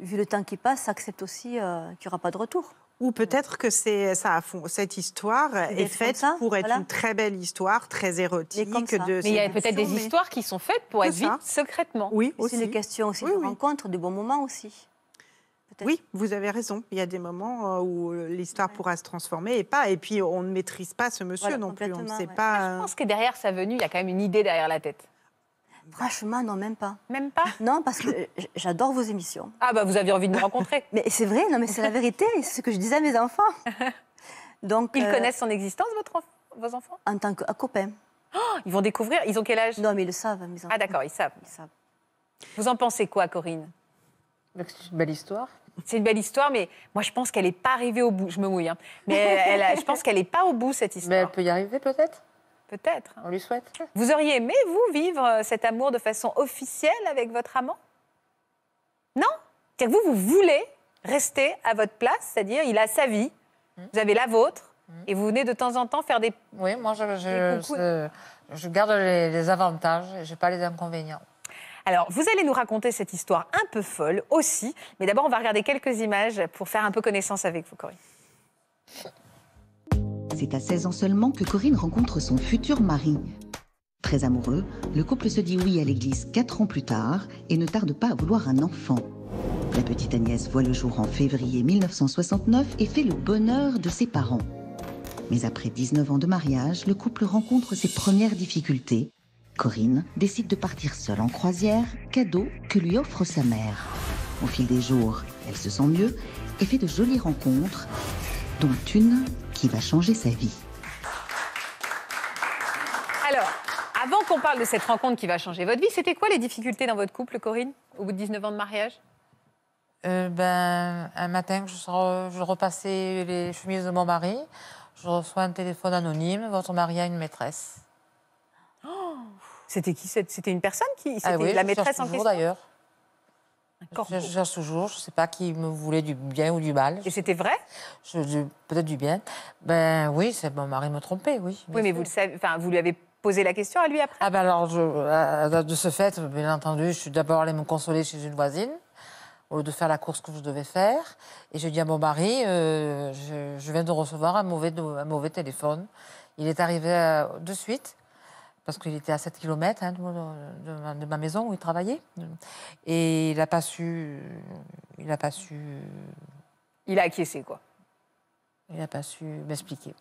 A: vu le temps qui passe, accepte aussi euh, qu'il n'y aura pas de retour. Ou peut-être que c'est ça fond. cette histoire est faite pour être une très
D: belle histoire, très érotique. Mais, de il y a peut-être des histoires
B: qui sont faites pour être
D: secrètement. Oui, C'est une question aussi de rencontre, de bons moments aussi. Oui, vous avez raison. Il y a des moments euh, où euh, l'histoire pourra se transformer et pas. Et puis, on ne maîtrise pas ce monsieur non plus. On ne sait pas.
B: Je euh, pense que derrière sa venue, il y a quand même une idée derrière la tête.
A: Franchement, non, même pas. Même pas Non, parce que j'adore vos émissions. Ah, bah, vous aviez envie de me rencontrer. mais c'est vrai, non, mais c'est la vérité. C'est ce que je disais à mes enfants. Donc, Ils connaissent son
B: existence, votre vos enfants
A: En tant que copain. Oh, ils vont
B: découvrir Ils ont quel âge Non, mais ils le savent, mes enfants. Ah, d'accord, ils savent. Ils savent. Vous en pensez quoi, Corinne C'est une belle histoire. C'est une belle histoire, mais moi, je pense qu'elle n'est pas arrivée au bout. Je me mouille, hein. mais je pense qu'elle n'est pas au bout, cette histoire. Mais elle peut y arriver, peut-être Peut-être. On lui souhaite. Vous auriez aimé, vous, vivre euh, cet amour de façon officielle avec votre amant Non C'est-à-dire que vous, vous voulez rester à votre place, c'est-à-dire il a sa vie, hmm. vous avez la vôtre, hmm. et vous venez de temps en temps faire des... Oui, moi, je, je, garde les, les avantages, je n'ai pas les inconvénients. Alors, vous allez nous raconter cette histoire un peu folle aussi, mais d'abord, on va regarder quelques images pour faire un peu connaissance avec vous, Corinne. C'est à 16 ans seulement que Corinne rencontre
D: son futur mari. Très amoureux, le couple se dit oui à l'église 4 ans plus tard et ne tarde pas à vouloir un enfant. La petite Agnès voit le jour en février
B: 1969 et fait le bonheur de ses parents. Mais après 19 ans de mariage, le couple
A: rencontre ses premières difficultés Corinne décide de partir seule en croisière, cadeau que lui offre sa mère. Au fil des jours, elle se sent mieux et fait de jolies
D: rencontres, dont une qui va changer sa vie.
B: Alors, avant qu'on parle de cette rencontre qui va changer votre vie, c'était quoi les difficultés dans votre couple, Corinne, au bout de 19 ans de mariage euh, ben, Un matin, je, je repassais les chemises de mon mari. Je reçois un téléphone anonyme. Votre mari a une maîtresse. C'était qui C'était une personne qui ah C'était la maîtresse en question d'ailleurs. Je cherche toujours, je ne sais pas qui me voulait du bien ou du mal. Et c'était vrai Peut-être du bien. Ben oui, c'est mon mari me trompait, oui. Oui, mais vous, savez, enfin, vous lui avez posé la question à lui après Ah ben alors, euh, de ce fait, bien entendu, je suis d'abord allée me consoler chez une voisine, au lieu de faire la course que je devais faire. Et je dis à mon mari, euh, je, viens de recevoir un mauvais, un mauvais téléphone. Il est arrivé euh, de suite parce qu'il était à 7 km hein, de, ma maison où il travaillait. Et il n'a pas su. Il n'a pas su. Il a acquiescé, quoi. Il n'a pas su m'expliquer.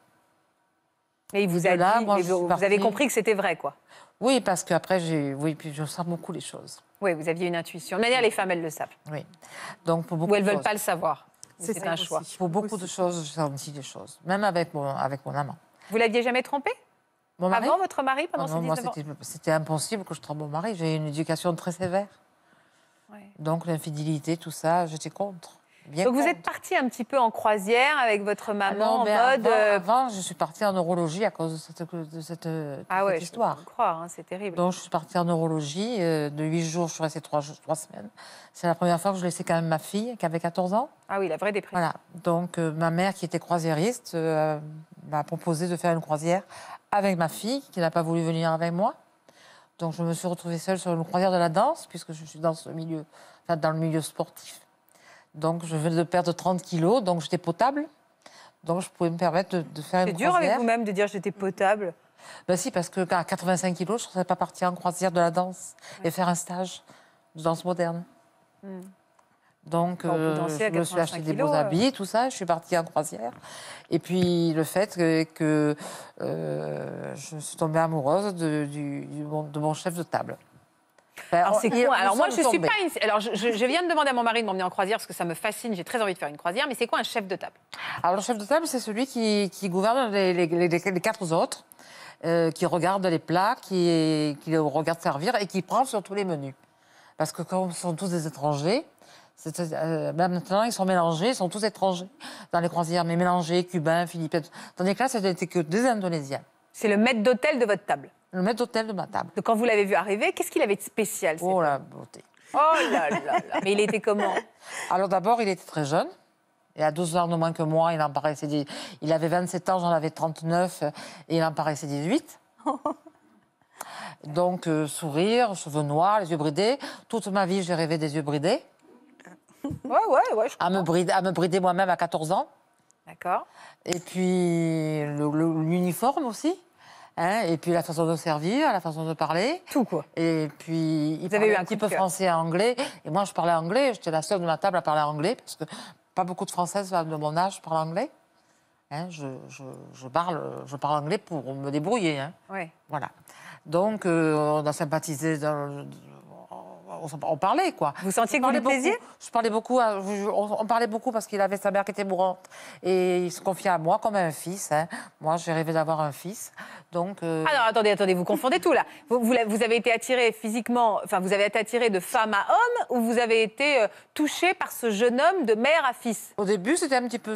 B: Et vous vous, avez compris que c'était vrai, quoi. Oui, parce qu'après, j'ai, oui, puis je sens beaucoup les choses. Oui, vous aviez une intuition. De manière, les femmes, elles le savent. Oui. Donc, pour beaucoup Ou elles ne veulent pas le savoir. C'est, un choix. Pour beaucoup de choses, j'ai senti des choses, même avec mon, avec mon amant. Vous l'aviez jamais trompé avant votre mari, pendant ah ces 19 C'était impossible que je trompe mon mari. J'ai une éducation très sévère. Donc l'infidélité, tout ça, j'étais contre. Donc vous êtes partie un petit peu en croisière avec votre ah maman en mode. Euh, avant, je suis partie en neurologie à cause de cette, de ah ouais, histoire. croire, hein, c'est terrible. Donc je suis partie en neurologie. Euh, de 8 jours, je suis restée 3, semaines. C'est la première fois que je laissais quand même ma fille, qui avait 14 ans. Ah oui, la vraie dépression. Voilà. Donc euh, ma mère, qui était croisiériste, m'a proposé de faire une croisière avec ma fille, qui n'a pas voulu venir avec moi. Donc je me suis retrouvée seule sur une croisière de la danse, puisque je suis dans ce milieu, dans le milieu sportif. Donc je venais de perdre 30 kilos, donc j'étais potable. Donc je pouvais me permettre de, faire une croisière. C'est dur avec vous-même de dire j'étais potable Ben si, parce que 85 kilos, je ne serais pas partie en croisière de la danse et faire un stage de danse moderne. Hmm. Donc, euh, je me suis acheté des beaux habits, tout ça. Je suis partie en croisière. Et puis, le fait que, euh, je suis tombée amoureuse de, mon chef de table. Ben, alors, moi, je suis pas une... Alors, je, viens de demander à mon mari de m'emmener en croisière parce que ça me fascine. J'ai très envie de faire une croisière. Mais c'est quoi un chef de table Alors, le chef de table, c'est celui qui, gouverne les, quatre autres, euh, qui regarde les plats, qui, regarde servir et qui prend sur tous les menus. Parce que, comme sont tous des étrangers, euh, ben, maintenant, ils sont mélangés, ils sont tous étrangers dans les croisières, mais mélangés, cubains, philippins. Tandis que là, c'était que des Indonésiens. C'est le maître d'hôtel de votre table Le maître d'hôtel de ma table. Donc, quand vous l'avez vu arriver, qu'est-ce qu'il avait de spécial Oh la beauté Oh là là là Mais il était comment Alors, d'abord, il était très jeune. et à 12 ans de moins que moi, il en paraissait. Il avait 27 ans, j'en avais 39, et il en paraissait 18. Donc, euh, sourire, cheveux noirs, les yeux bridés. Toute ma vie, j'ai rêvé des yeux bridés. Ouais, ouais, ouais. À me, brider, à me brider moi-même à 14 ans. D'accord. Et puis l'uniforme aussi. Hein, et puis la façon de servir, la façon de parler. Tout quoi. Et puis il y parlait eu un, petit peu français et anglais. Et moi je parlais anglais, j'étais la seule de ma table à parler anglais parce que pas beaucoup de Françaises de mon âge parlent anglais. Hein, je, parle, je parle anglais pour me débrouiller. Hein. Oui. Voilà. Donc, euh, on a sympathisé dans, on, parlait, quoi. Vous sentiez que vous lui plaisiez Je parlais beaucoup, on, parlait beaucoup parce qu'il avait sa mère qui était mourante. Et il se confiait à moi comme à un fils. Hein. Moi, j'ai rêvé d'avoir un fils. Donc. Euh, Alors, attendez, attendez, vous confondez tout, là. Vous, vous, avez été attiré physiquement, enfin, vous avez été attiré de femme à homme ou vous avez été euh, touché par ce jeune homme de mère à fils Au début, c'était un petit peu,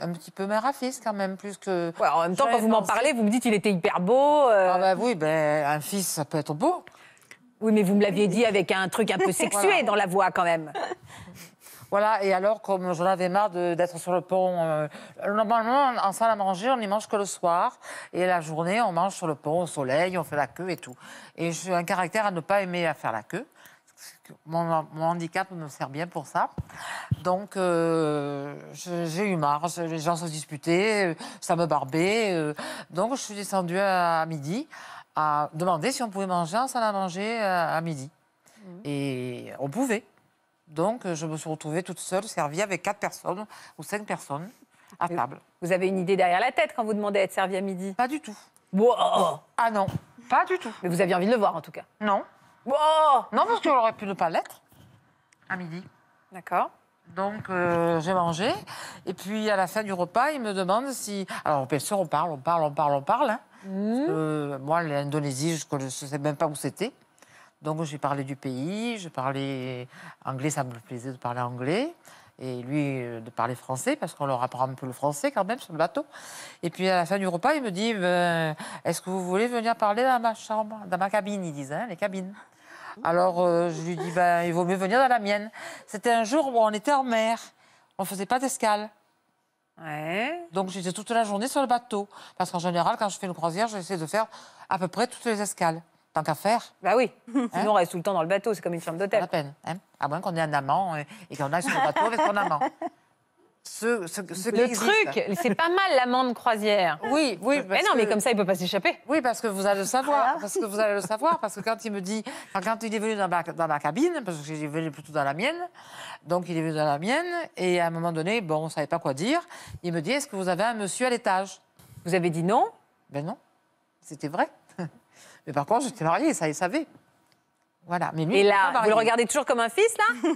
B: un, petit peu mère à fils, quand même, plus que. en même temps, quand vous m'en parlez, vous me dites il était hyper beau. Euh. Ah, bah oui, ben, un fils, ça peut être beau. Oui, mais vous me l'aviez dit avec un truc un peu sexué dans la voix quand même. Voilà, et alors, comme j'en avais marre d'être sur le pont, euh, normalement, en salle à manger, on n'y mange que le soir. Et la journée, on mange sur le pont, au soleil, on fait la queue et tout. Et j'ai un caractère à ne pas aimer à faire la queue. Mon, handicap me sert bien pour ça. Donc, euh, j'ai eu marre. Les gens se disputaient, euh, ça me barbait. donc, je suis descendue à midi à demander si on pouvait manger en salle à manger euh, à midi. Mhm. Et on pouvait. Donc, euh, je me suis retrouvée toute seule, servie avec quatre personnes ou cinq personnes à table. Vous avez une idée derrière la tête quand vous demandez à être servi à midi Pas du tout. Ah non, pas du tout. Mais vous aviez envie de le voir en tout cas Non. Non, parce qu'on aurait pu ne pas l'être à midi. D'accord. Donc, euh, j'ai mangé. Et puis, à la fin du repas, il me demande si. Alors, bien sûr, on parle, on parle, on parle, on parle. Hein. Mmh. Euh, moi, l'Indonésie, je ne sais même pas où c'était. Donc j'ai parlé du pays, je parlais anglais, ça me plaisait de parler anglais. Et lui, euh, de parler français, parce qu'on leur apprend un peu le français quand même sur le bateau. Et puis à la fin du repas, il me dit ben, Est-ce que vous voulez venir parler dans ma chambre, dans ma cabine Il disait hein, les cabines. Alors euh, je lui dis ben, Il vaut mieux venir dans la mienne. C'était un jour où on était en mer, on ne faisait pas d'escale. Donc j'étais toute la journée sur le bateau. Parce qu'en général, quand je fais une croisière, j'essaie de faire à peu près toutes les escales. Tant qu'à faire. Bah oui, hein sinon on reste tout le temps dans le bateau, c'est comme une chambre d'hôtel. À peine, hein. à moins qu'on ait un amant euh, et, qu'on aille sur le bateau avec son amant ce,
D: Le truc, c'est
B: pas mal l'amende croisière. Oui, oui. mais non, mais comme ça, il peut pas s'échapper. Oui, parce que vous allez le savoir. Parce que vous allez le savoir. Parce que quand il me dit, quand il est venu dans ma, cabine, parce que j'ai venu plutôt dans la mienne, donc il est venu dans la mienne, et à un moment donné, bon, on savait pas quoi dire. Il me dit, est-ce que vous avez un monsieur à l'étage Vous avez dit non Ben non, c'était vrai. mais par contre, j'étais mariée, ça, il savait. Voilà. Mais lui, et là, vous le regardez toujours comme un fils, là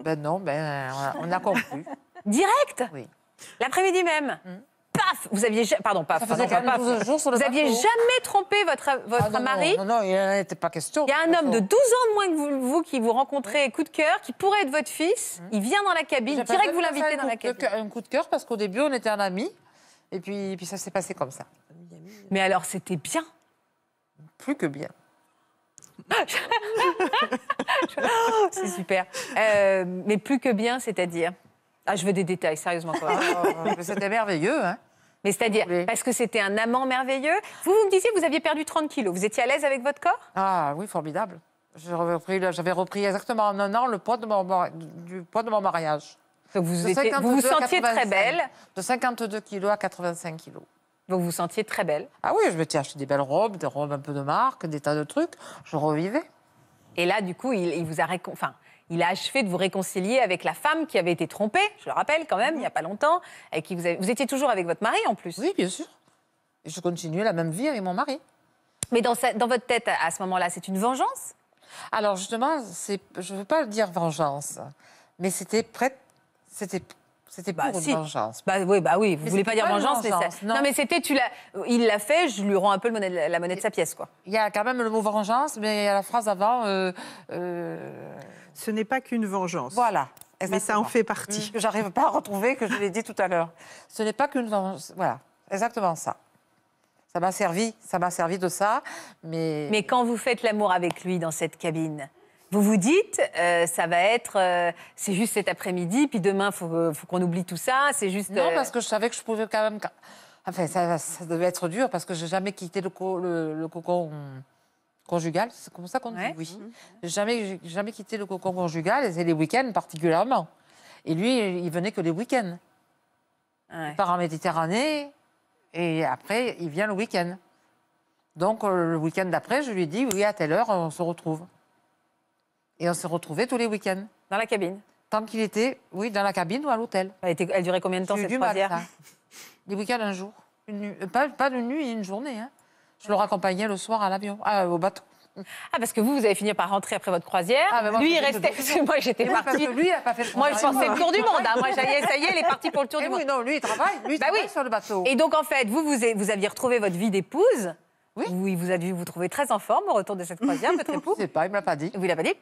B: Ben non, ben on a, compris. Direct Oui. L'après-midi même hmm. Paf Vous aviez... Pardon, pas, paf. Jours vous aviez jamais trompé votre, votre ah, mari Non, non, non il n'était pas question. Il y a un homme de 12 ans de moins que vous, qui vous rencontrez coup de cœur, qui pourrait être votre fils. Hmm. Il vient dans la cabine, direct vous l'invitez dans la cabine. un coup de cœur parce qu'au début, on était un ami. Et puis, puis ça s'est passé comme ça. Mais alors, c'était bien Plus que bien. c'est super. Euh, mais plus que bien, c'est-à-dire ah, je veux des détails, sérieusement. Ah, oh, oh, c'était merveilleux, hein mais c'est-à-dire, parce que c'était un amant merveilleux. Vous, me disiez, vous aviez perdu 30 kilos. Vous étiez à l'aise avec votre corps Ah oui, formidable. J'avais repris, exactement en un an le poids de mon, poids de mon mariage. vous, vous, sentiez très belle De 52 kilos à 85 kilos. Donc vous vous sentiez très belle Ah oui, je m'étais acheté des belles robes, des robes un peu de marque, des tas de trucs. Je revivais. Et là, du coup, il, vous a réconforté. Il a achevé de vous réconcilier avec la femme qui avait été trompée, je le rappelle quand même, il n'y a mhm. pas longtemps, et qui vous, étiez toujours avec votre mari en plus. Oui, bien sûr. Je continuais la même vie avec mon mari. Mais dans, votre tête, à ce moment-là, c'est une vengeance Alors justement, je ne veux pas dire vengeance, mais c'était prête. C'était c'était bah, pas une vengeance. Bah oui, bah Vous ne voulez pas dire vengeance, mais ça... non. mais c'était tu il l'a fait. Je lui rends un peu la monnaie de sa pièce, quoi. Il y a quand même le mot vengeance, mais il y a la phrase avant. Euh, euh, ce n'est pas qu'une vengeance. Voilà. Mais ça en fait partie. Mm. J'arrive pas à retrouver que je l'ai dit tout à l'heure. Ce n'est pas qu'une vengeance. Voilà, exactement ça. Ça m'a servi, ça m'a servi de ça, mais... Mais quand vous faites l'amour avec lui dans cette cabine, vous vous dites, euh, ça va être, euh, c'est juste cet après-midi, puis demain, il euh, faut, qu'on oublie tout ça, c'est juste... Non, parce que je savais que je pouvais quand même... Enfin, ça, ça devait être dur, parce que j'ai jamais quitté le cocon conjugal, c'est comme ça qu'on dit oui. Mhm. Jamais, jamais quitté le cocon conjugal, et les week-ends particulièrement. Et lui, il venait que les week-ends. Il part en Méditerranée, et après, il vient le week-end. Donc, euh, le week-end d'après, je lui dis oui, à telle heure, on se retrouve. Et on se retrouvait tous les week-ends. Dans la cabine Tant qu'il était, oui, dans la cabine ou à l'hôtel. Elle, durait combien de temps cette du Les week-ends, un jour. pas, de nuit, une journée. Hein. Je le raccompagnais le soir à l'avion, ah, au bateau. Ah, parce que vous, vous avez fini par rentrer après votre croisière. Ah, ben, lui, il restait. moi, j'étais partie. lui, il a pas fait le Moi, je pensais le tour du monde. Hein. Moi, j'allais, ça y est, il est parti pour le tour eh du monde. non, lui, il travaille. Lui, bah il travaille oui. sur le bateau. Et donc, en fait, vous, vous, vous aviez retrouvé votre vie d'épouse oui. il vous a dû vous trouver très en forme au retour de cette croisière, votre époux. Je ne pas, il ne me l'a pas dit. Vous ne l'a pas dit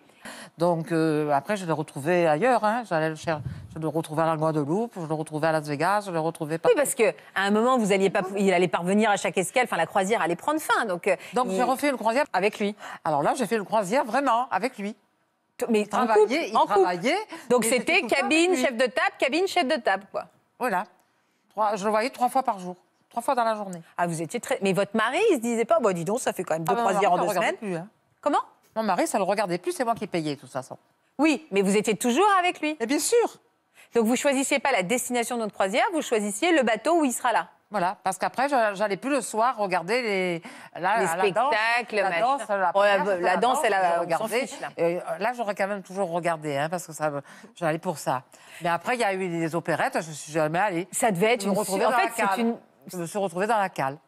B: Donc euh, après, je l'ai retrouvé ailleurs. Hein. J'allais le Je le retrouvais à la Guadeloupe, je le retrouvais à Las Vegas, je le retrouvais pas. Oui, parce qu'à un moment, vous alliez pas, il allait parvenir à chaque escale, enfin la croisière allait prendre fin. Donc, euh, donc j'ai refait une croisière avec lui. Alors là, j'ai fait une croisière vraiment avec lui. Mais il travaillait, en travaillait. Donc c'était cabine, chef de table, cabine, chef de table, quoi. Voilà. Trois, je le voyais trois fois par jour. Trois fois dans la journée. Ah, vous étiez très. Mais votre mari, il se disait pas, Bon, dis donc, ça fait quand même deux croisières ah, en deux semaines. Hein. Comment Mon mari, ça le regardait plus, c'est moi qui payais, de toute façon. Oui, mais vous étiez toujours avec lui. Et bien sûr. Donc vous choisissiez pas la destination de notre croisière, vous choisissiez le bateau où il sera là. Voilà, parce qu'après, j'allais plus le soir regarder les, spectacles, la danse, la, danse, bah, la, la danse, elle a regardé. Euh, là, j'aurais quand même toujours regardé, hein, parce que ça, j'allais pour ça. Mais après, il y a eu des opérettes, je suis jamais allée. Ça devait être une. En fait, c'est une je me suis retrouvée dans la cale.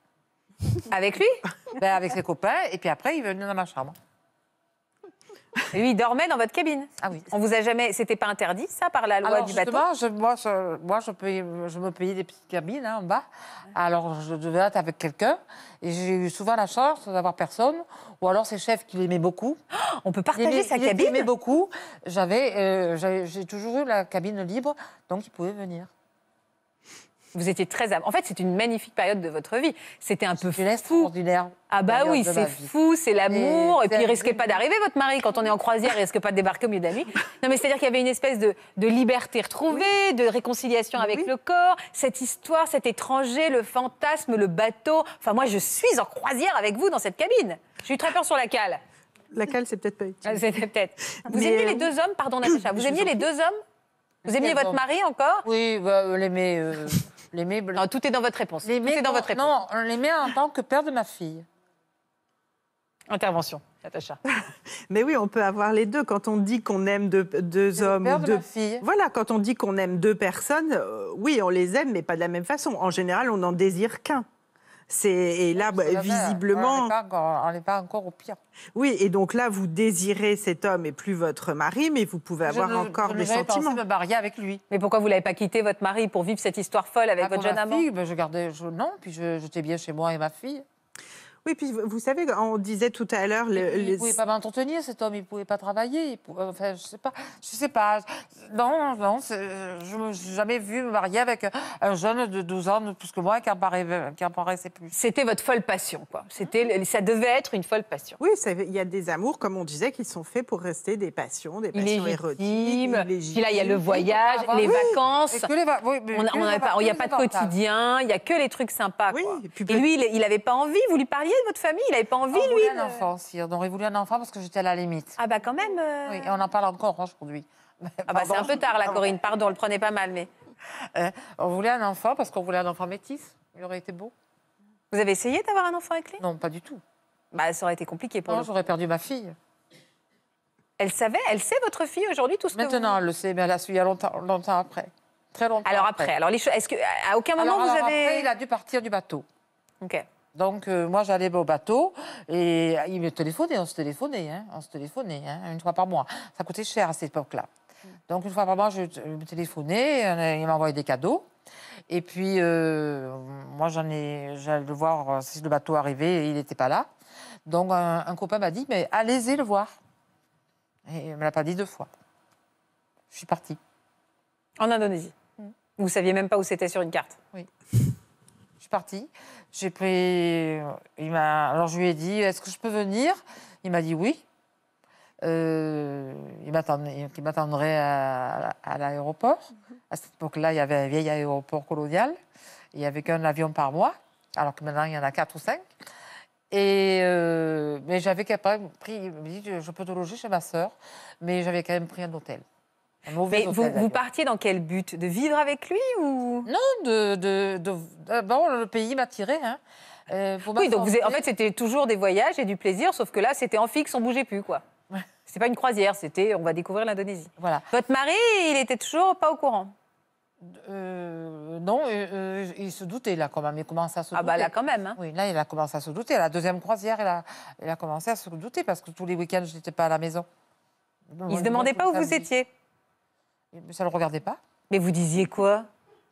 B: Avec lui ben, Avec ses copains. Et puis après, il venu dans ma chambre. Et lui, il dormait dans votre cabine. Ah oui. On vous a jamais. C'était pas interdit, ça, par la loi du bateau je, moi, je, moi je, me payais des petites cabines hein, en bas. Alors, je devais être avec quelqu'un. Et j'ai eu souvent la chance d'avoir personne. Ou alors, ses chefs qui l'aimaient beaucoup. Oh, on peut partager sa cabine Il l'aimait beaucoup. J'avais, euh, j'ai toujours eu la cabine libre, donc il pouvait venir. Vous étiez très. En fait, c'est une magnifique période de votre vie. C'était un peu fou. Ah bah oui, c'est fou, c'est l'amour. Et, puis, il risquait pas d'arriver, votre mari, quand on est en croisière, il risque pas de débarquer au milieu de Non, mais c'est-à-dire qu'il y avait une espèce de, liberté retrouvée, de réconciliation avec le corps, cette histoire, cet étranger, le fantasme, le bateau. Enfin, moi, je suis en croisière avec vous dans cette cabine. J'ai eu très peur sur la cale. La cale, c'est peut-être pas utile. Ah, C'était peut-être. Vous aimiez euh, les deux hommes, pardon, Natacha, vous aimiez les deux hommes vous aimiez votre mari encore Oui, bah, euh, tout est dans votre réponse. Les Non, on les met en tant que père de ma fille. Intervention, Natacha.
D: Mais oui, on peut avoir les deux. Quand on dit qu'on aime deux, hommes ou deux filles. Voilà, quand on dit qu'on aime deux personnes, euh, oui, on les aime, mais pas de la même façon. En général, on n'en désire qu'un. Et là, bah, hein. visiblement... On
B: n'est pas, encore au pire.
D: Oui, et donc là, vous désirez cet homme et plus votre mari, mais vous pouvez avoir encore des sentiments.
B: Je marier avec lui. Mais pourquoi vous l'avez pas quitté, votre mari, pour vivre cette histoire folle avec ah, votre jeune ma amant bah, je gardais, Non, puis j'étais bien chez moi et ma fille. Oui, puis
D: vous savez, on disait tout à l'heure... il ne pouvait pas
B: m'entretenir, cet homme, il ne pouvait pas travailler. Enfin, je ne sais pas. Je sais pas. Non, non, je ne jamais vu me marier avec un jeune de 12 ans plus que moi qui en, paraissait, plus. C'était votre folle passion, quoi. C'était,
D: ça devait être une folle passion. Oui, il y a des amours, comme on disait, qui sont faits pour rester des passions, des passions érotiques. Puis là, il y a le voyage, ah les vacances. Il n'y
B: a, pas de quotidien, il n'y a que les trucs sympas. Oui, quoi. Et, lui, il n'avait pas envie, vous lui parliez de votre famille Il n'avait pas envie, lui de... un enfant, si. On aurait voulu un enfant parce que j'étais à la limite. Ah bah quand même... Euh, oui, et on en parle encore aujourd'hui. Ah bah c'est un peu tard, la Corinne. Pardon, on le prenait pas mal, mais... Euh, on voulait un enfant parce qu'on voulait un enfant métisse. Il aurait été beau. Vous avez essayé d'avoir un enfant avec lui Non, pas du tout. Bah, ça aurait été compliqué pour moi. j'aurais perdu ma fille. Elle savait, elle sait votre fille aujourd'hui tout ce Maintenant, que Maintenant, elle le sait, mais elle a su il y a longtemps, longtemps après. Très longtemps. Alors après, alors les choses, est-ce que à aucun moment vous avez après, il a dû partir du bateau. OK. Donc, euh, moi, j'allais au bateau et il me téléphonait, on se téléphonait, hein, on se téléphonait hein, une fois par mois. Ça coûtait cher à cette époque-là. Mm. Donc, une fois par mois, je, me téléphonais, euh, il m'envoyait des cadeaux. Et puis, euh, moi, j'en ai, j'allais le voir si le bateau arrivait et il n'était pas là. Donc, un, copain m'a dit, mais allez-y le voir. Et il ne me l'a pas dit deux fois. Je suis partie. En Indonésie. Mm. Vous ne saviez même pas où c'était sur une carte. Oui. Je suis partie. J'ai pris... Il m'a. Alors je lui ai dit, est-ce que je peux venir Il m'a dit oui. Euh, il m'attendrait à, à l'aéroport. À cette époque-là, il y avait un vieil aéroport colonial. Il n'y avait qu'un avion par mois, alors que maintenant, il y en a quatre ou cinq. Et euh, mais j'avais quand même pris, il me dit, je peux te loger chez ma sœur, mais j'avais quand même pris un hôtel vous, partiez dans quel but De vivre avec lui ou Non, de, de, ah bon, le pays tiré, Hein. Euh, oui, donc vous en fait, c'était toujours des voyages et du plaisir, sauf que là, c'était en fixe, on ne bougeait plus, quoi. n'était pas une croisière, c'était on va découvrir l'Indonésie. Voilà. Votre mari, il était toujours pas au courant euh, non, euh, il se doutait, là, quand même Il commencé à se douter. Ah bah là quand même. Hein. Oui, là il a commencé à se douter. À la deuxième croisière, il a, il a commencé à se douter parce que tous les week-ends, je n'étais pas à la maison. Il ne se demandait pas où vous étiez. Ça ne le regardait pas. Mais vous disiez quoi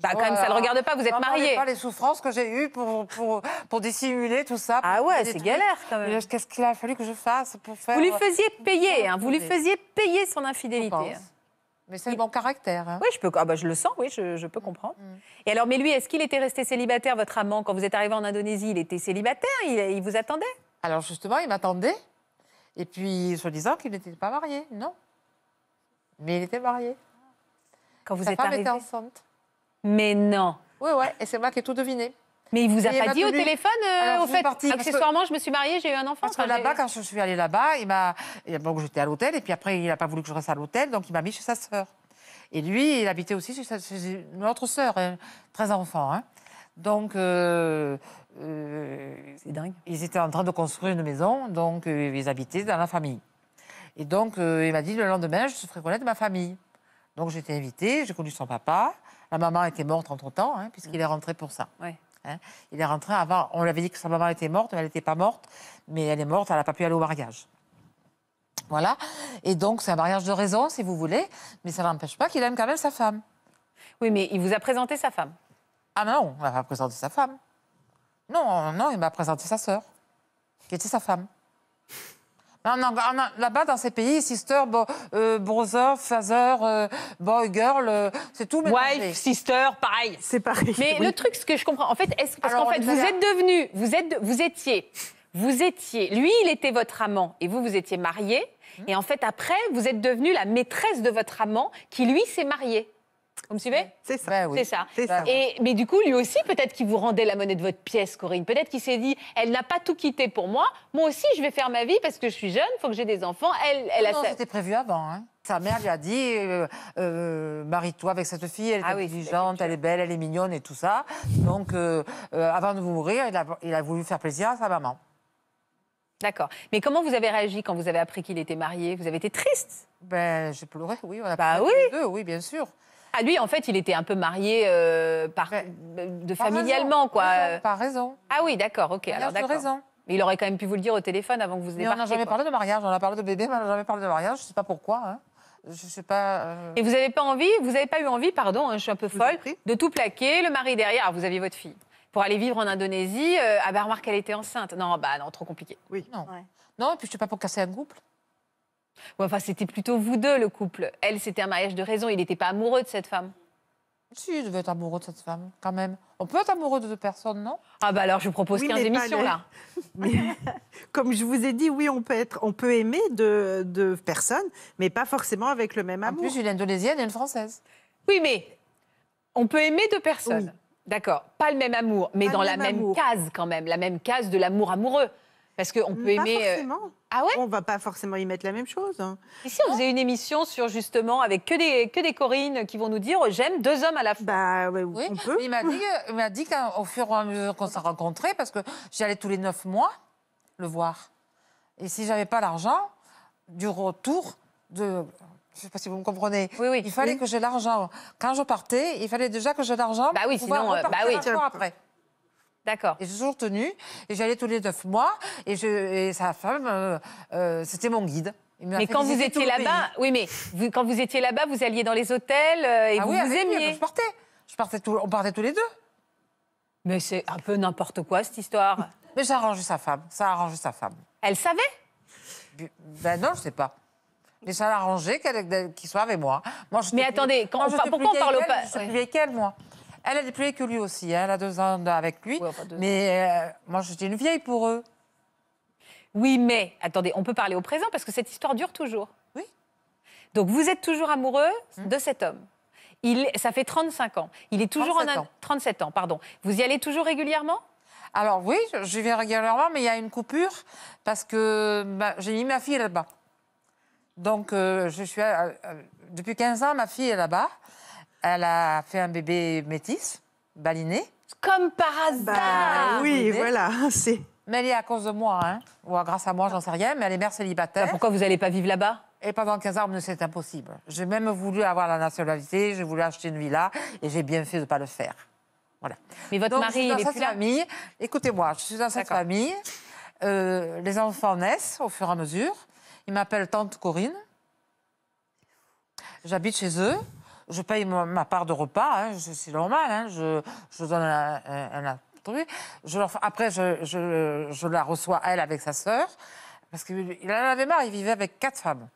B: bah, quand même, ça ne le regarde pas, vous êtes marié. pas les souffrances que j'ai eues pour, pour, pour dissimuler tout ça. Ah ouais, c'est galère quand même. Qu'est-ce qu'il a fallu que je fasse pour faire. Vous lui faisiez payer, hein, vous lui faisiez payer son infidélité. Hein. Mais c'est le bon caractère. Hein. Oui, je peux. Ah bah, je le sens. Oui, je, je peux comprendre. Mm. Et alors, mais lui, est-ce qu'il était resté célibataire, votre amant, quand vous êtes arrivé en Indonésie Il était célibataire. Il, vous attendait. Alors justement, il m'attendait. Et puis, soi disant qu'il n'était pas marié, non. Mais il était marié vous Sa êtes femme était enceinte. Mais non. Oui, oui. et c'est moi qui ai tout deviné. Mais il vous a pas dit au téléphone, euh, au fait, accessoirement, je me suis mariée, j'ai eu un enfant. Parce que là-bas, quand je suis allée là-bas, il m'a. Donc j'étais à l'hôtel, et puis après, il n'a pas voulu que je reste à l'hôtel, donc il m'a mis chez sa sœur. Et lui, il habitait aussi chez, sa... une autre sœur, hein, très 13 hein. Donc, euh, euh, C'est dingue. ils étaient en train de construire une maison, donc ils habitaient dans la famille. Et donc, il m'a dit le lendemain, je se ferai connaître ma famille. Donc j'étais invitée, j'ai connu son papa. La maman était morte entre-temps, hein, puisqu'il est rentré pour ça. Hein. il est rentré avant, on lui avait dit que sa maman était morte, mais elle n'était pas morte, mais elle est morte, elle n'a pas pu aller au mariage. Voilà. Et donc c'est un mariage de raison, si vous voulez, mais ça n'empêche pas qu'il aime quand même sa femme. Oui, mais il vous a présenté sa femme. Ah non, on n'a pas présenté sa femme. Non, non, il m'a présenté sa sœur, qui était sa femme. Ah, là-bas, dans ces pays, sister, euh, brother, father, euh, boy, girl, euh, c'est tout Wife, sister, pareil. C'est pareil. Mais le truc, ce que je comprends, en fait, est parce qu'en fait, vous êtes devenu, vous êtes, vous étiez, vous étiez. Lui, il était votre amant et vous, vous étiez marié. Mmh. Et en fait, après, vous êtes devenu la maîtresse de votre amant qui, lui, s'est marié. Vous me suivez C'est ça. Ben ça. Et, mais du coup, lui aussi, peut-être qu'il vous rendait la monnaie de votre pièce, Corinne. Peut-être qu'il s'est dit, elle n'a pas tout quitté pour moi. Moi aussi, je vais faire ma vie parce que je suis jeune, il faut que j'ai des enfants. Elle, elle a... c'était prévu avant. Hein. Sa mère lui a dit, euh, euh, marie-toi avec cette fille, elle est ah intelligente, elle est belle, elle est mignonne et tout ça. Donc, euh, avant de vous mourir, il a, voulu faire plaisir à sa maman. D'accord. Mais comment vous avez réagi quand vous avez appris qu'il était marié Vous avez été triste Ben, j'ai pleuré, oui. On a bah oui. Deux, oui, bien sûr. Ah, lui, en fait, il était un peu marié euh, par, de familialement, quoi. par raison. Ah oui, d'accord, ok. alors, d'accord. raison. Mais il aurait quand même pu vous le dire au téléphone avant que vous ayez on n'a jamais parlé de mariage. On a parlé de bébé, mais on n'a jamais parlé de mariage. Je ne sais pas pourquoi. Hein. Je sais pas. Euh. Et vous n'avez pas envie, vous n'avez pas eu envie, pardon, hein, je suis un peu folle, de tout plaquer, le mari derrière. vous aviez votre fille pour aller vivre en Indonésie. à euh, ah bah, était enceinte. Non, bah non, trop compliqué. Oui, non. Non, et puis je ne suis pas pour casser un couple enfin, c'était plutôt vous deux, le couple. Elle, c'était un mariage de raison. Il n'était pas amoureux de cette femme. Si, il devait être amoureux de cette femme, quand même. On peut être amoureux de deux personnes, non
D: Ah bah alors, je vous propose 15 émissions, là. comme je vous ai dit, oui, on peut, être, on peut aimer deux personnes, mais pas forcément avec le même amour. En plus, une indonésienne et une française. Oui, mais on peut aimer deux personnes.
B: D'accord, pas le même amour, mais dans la même case quand même, la même case de l'amour amoureux. Parce
D: qu'on peut aimer. Euh, ah ouais On va pas forcément y mettre la même chose. Ici, hein.
B: si on faisait une émission sur justement avec que des, que des Corinne qui vont nous dire j'aime deux hommes à la fois. Bah, il m'a dit, euh, qu'au fur et à mesure qu'on s'est rencontrés, parce que j'allais tous les neuf mois le voir. Et si j'avais pas l'argent, du retour de je ne sais pas si vous me comprenez. Oui, oui. Il fallait que j'ai l'argent. Quand je partais, il fallait déjà que j'ai l'argent. Bah oui, pour sinon, euh, bah oui. Après. D'accord. Et j'ai toujours tenu. Et j'allais tous les neuf mois. Et, je, sa femme, euh, euh, c'était mon guide. Mais quand vous étiez là-bas, oui, mais vous- quand vous étiez là-bas, vous alliez dans les hôtels euh, et ah vous oui, vous je partais. on partait tous les deux. Mais c'est un peu n'importe quoi cette histoire. Mais j'ai arrangé sa femme. Ça a sa femme. Elle savait Ben non, je sais pas. Mais ça l'a arrangé qu'elle- qu'il soit avec moi. Mais attendez, quand pourquoi on parle pas- Je suis plus vieille qu'elle, moi. Elle a des plus que lui aussi. Hein. Elle a deux ans avec lui. mais euh, moi, j'étais une vieille pour eux. Oui, mais attendez, on peut parler au présent parce que cette histoire dure toujours. Oui. Donc vous êtes toujours amoureux hum. de cet homme. Il, ça fait 35 ans. Il est toujours en ans. 37 ans, pardon. Vous y allez toujours régulièrement Alors oui, j'y vais régulièrement, mais il y a une coupure parce que j'ai mis ma fille là-bas. Donc euh, je suis euh, depuis 15 ans, ma fille est là-bas. Elle a fait un bébé métis, baliné. Comme par hasard bah Oui, voilà, c'est... Mais elle est à cause de moi, hein. ou grâce à moi, j'en sais rien, mais elle est mère célibataire. Bah, pourquoi vous n'allez pas vivre là-bas et pendant 15 ans, c'est impossible. J'ai même voulu avoir la nationalité, j'ai voulu acheter une villa, et j'ai bien fait de ne pas le faire. Voilà. Mais votre mari, est dans famille. Écoutez-moi, je suis dans cette famille. Euh, les enfants naissent au fur et à mesure. Ils m'appellent tante Corinne. J'habite chez eux je paye ma, part de repas, hein, c'est normal, hein, je, donne un, après, je, la reçois, elle, avec sa sœur, parce qu'il en avait marre, il vivait avec quatre femmes.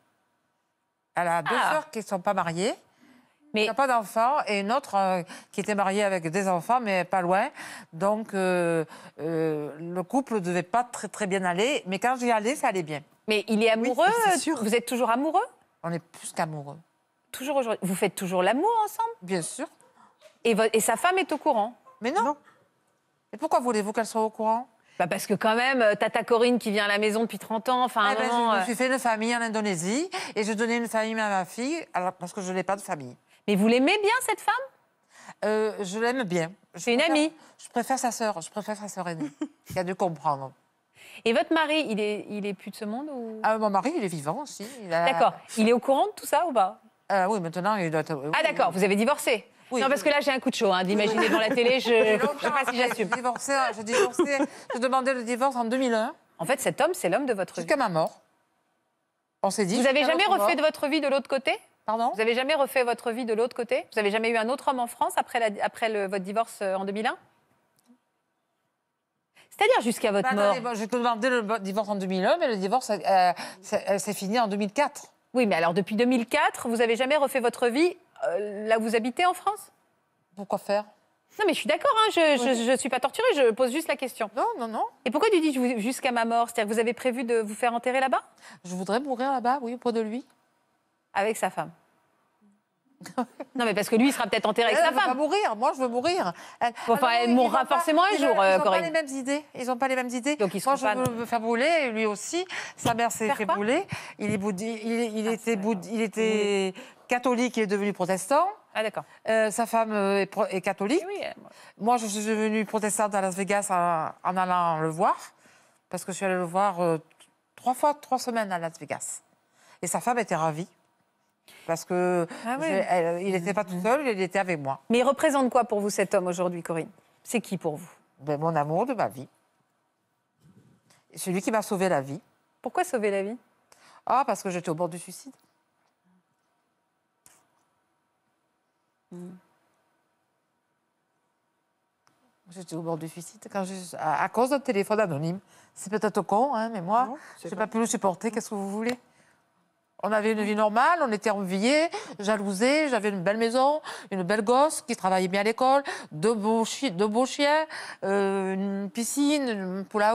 B: Elle a deux ah. sœurs qui ne sont pas mariées. Mais... n'ont pas d'enfants et une autre euh, qui était mariée avec des enfants, mais pas loin. Donc, euh, euh, le couple ne devait pas très, très bien aller. Mais quand j'y allais, ça allait bien. Mais il est amoureux Vous êtes toujours amoureux On est plus qu'amoureux toujours aujourd'hui. Vous faites toujours l'amour ensemble Bien sûr. Et, et, sa femme est au courant Mais non. Et pourquoi voulez-vous qu'elle soit au courant bah parce que quand même, euh, Tata Corinne qui vient à la maison depuis 30 ans, enfin... Eh ben, je me euh, suis fait une famille en Indonésie et je donnais une famille à ma fille alors, parce que je n'ai pas de famille. Mais vous l'aimez bien, cette femme euh, Je l'aime bien. C'est une amie Je préfère sa sœur, je préfère sa sœur aînée, y a de comprendre. Et votre mari, il est, il est plus de ce monde ou... Ah, mon mari, il est vivant aussi. D'accord. Il est au courant de tout ça ou pas ah oui, maintenant, il doit Ah d'accord, vous avez divorcé non, parce que là, j'ai un coup de chaud. Hein, d'imaginer dans la télé, je ne sais pas si j'assume. divorcé, je demandais le divorce en 2001. En fait, cet homme, c'est l'homme de votre vie. Jusqu'à ma mort. On s'est dit. Vous n'avez jamais refait de votre vie de l'autre côté Pardon Vous n'avez jamais refait votre vie de l'autre côté Vous n'avez jamais eu un autre homme en France après, après le, votre divorce euh, en 2001 c'est-à-dire jusqu'à votre bah, mort. Bon, je demandais le divorce en 2001, mais le divorce, euh, euh, c'est fini en 2004. Oui, mais alors depuis 2004, vous avez jamais refait votre vie euh, là où vous habitez en France Pourquoi faire non, mais je suis d'accord, hein, je ne suis pas torturée, je pose juste la question. Non, non, non. Et pourquoi tu dis jusqu'à ma mort C'est-à-dire que vous avez prévu de vous faire enterrer là-bas Je voudrais mourir là-bas, oui, auprès de lui. Avec sa femme non, mais parce que lui, il sera peut-être enterré avec sa femme. va mourir. Moi, je veux mourir. Elle... mourra forcément un jour, Ils n'ont euh, pas les mêmes idées. Ils n'ont pas les mêmes idées. Donc, ils Moi, je veux me faire brûler. Lui aussi. Sa mère s'est fait brûler. Il, ah, était, il était catholique. Il est devenu protestant. Ah, d'accord. Euh, sa femme euh, est, catholique. Eh oui, Moi, je suis devenue protestante à Las Vegas en, allant le voir. Parce que je suis allée le voir trois fois, trois semaines à Las Vegas. Et sa femme était ravie. Parce que ah il n'était pas tout mmh. seul, il était avec moi. Mais il représente quoi pour vous cet homme aujourd'hui, Corinne C'est qui pour vous ben, Mon amour de ma vie. Celui qui m'a sauvé la vie. Pourquoi sauver la vie Ah, parce que j'étais au bord du suicide. Mmh. J'étais au bord du suicide quand à, cause d'un téléphone anonyme. C'est peut-être con, hein, mais moi, je n'ai pas pu le supporter. Qu'est-ce que vous voulez on avait une vie normale, on était enviés, jalousés, j'avais une belle maison, une belle gosse qui travaillait bien à l'école, deux beaux, chiens, euh, une piscine, une poule à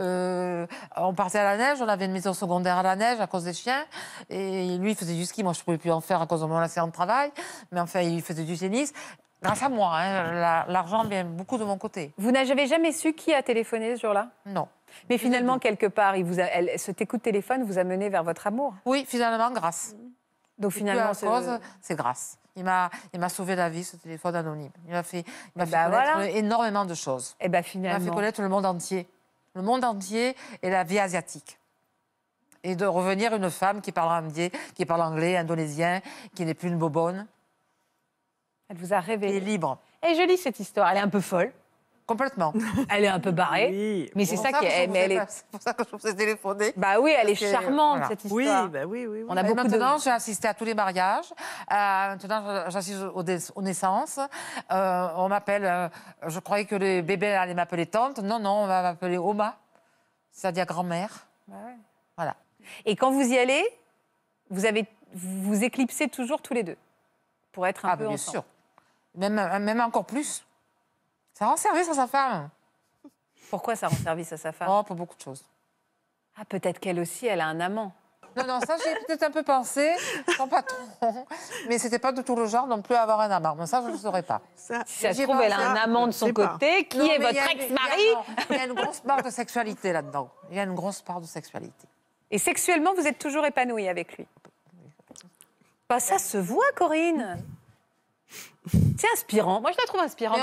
B: euh, on partait à la neige, on avait une maison secondaire à la neige à cause des chiens. Et lui, faisait du ski, moi je ne pouvais plus en faire à cause de mon accident de travail, mais enfin, il faisait du tennis. Grâce à moi, hein, l'argent vient beaucoup de mon côté. Vous n'avez jamais su qui a téléphoné ce jour-là Non. Mais finalement, quelque part, il vous cet écoute téléphone vous a mené vers votre amour. Oui, finalement, grâce. Donc finalement, euh, c'est grâce. Il m'a, il m'a sauvé la vie, ce téléphone anonyme. Il m'a fait, il m'a fait bah, connaître énormément de choses. Et eh finalement. Bah, il m'a fait connaître le monde entier. Le monde entier et la vie asiatique. Et de revenir une femme qui parle anglais, qui parle anglais, indonésien, qui n'est plus une bobonne. Elle vous a révélé. Et libre. Et je lis cette histoire. Elle est un peu folle. Complètement. Elle est un peu barrée. Mais c'est ça, qui est. C'est pour ça que je vous ai téléphoné. Bah oui, elle est charmante cette histoire. Bah
D: oui, oui, oui, On a beaucoup maintenant,
B: j'ai assisté à tous les mariages. Euh, maintenant, j'assiste aux, naissances. Euh, on m'appelle. Euh, je croyais que les bébés allaient m'appeler tante. Non, non, on va m'appeler Oma. C'est-à-dire grand-mère. Bah voilà. Et quand vous y allez, vous avez vous éclipsez toujours tous les deux pour être un ah, peu bien sûr. Même, même encore plus ça rend service à sa femme. Pourquoi ça rend service à sa femme Oh, pour beaucoup de choses. Ah, peut-être qu'elle aussi, elle a un amant. Non, non, ça, j'ai peut-être un peu pensé, sans patron. Mais c'était pas de tout le genre non plus avoir un amant. Mais ça, je ne saurais pas. Ça, si ça se trouve, elle a un amant de son côté. Qui est votre ex-mari Il y a une grosse part de sexualité là-dedans. Il y a une grosse part de sexualité. Et sexuellement, vous êtes toujours épanouie avec lui Pas bah, Ça se voit, Corinne c'est inspirant. Moi, je la trouve inspirante.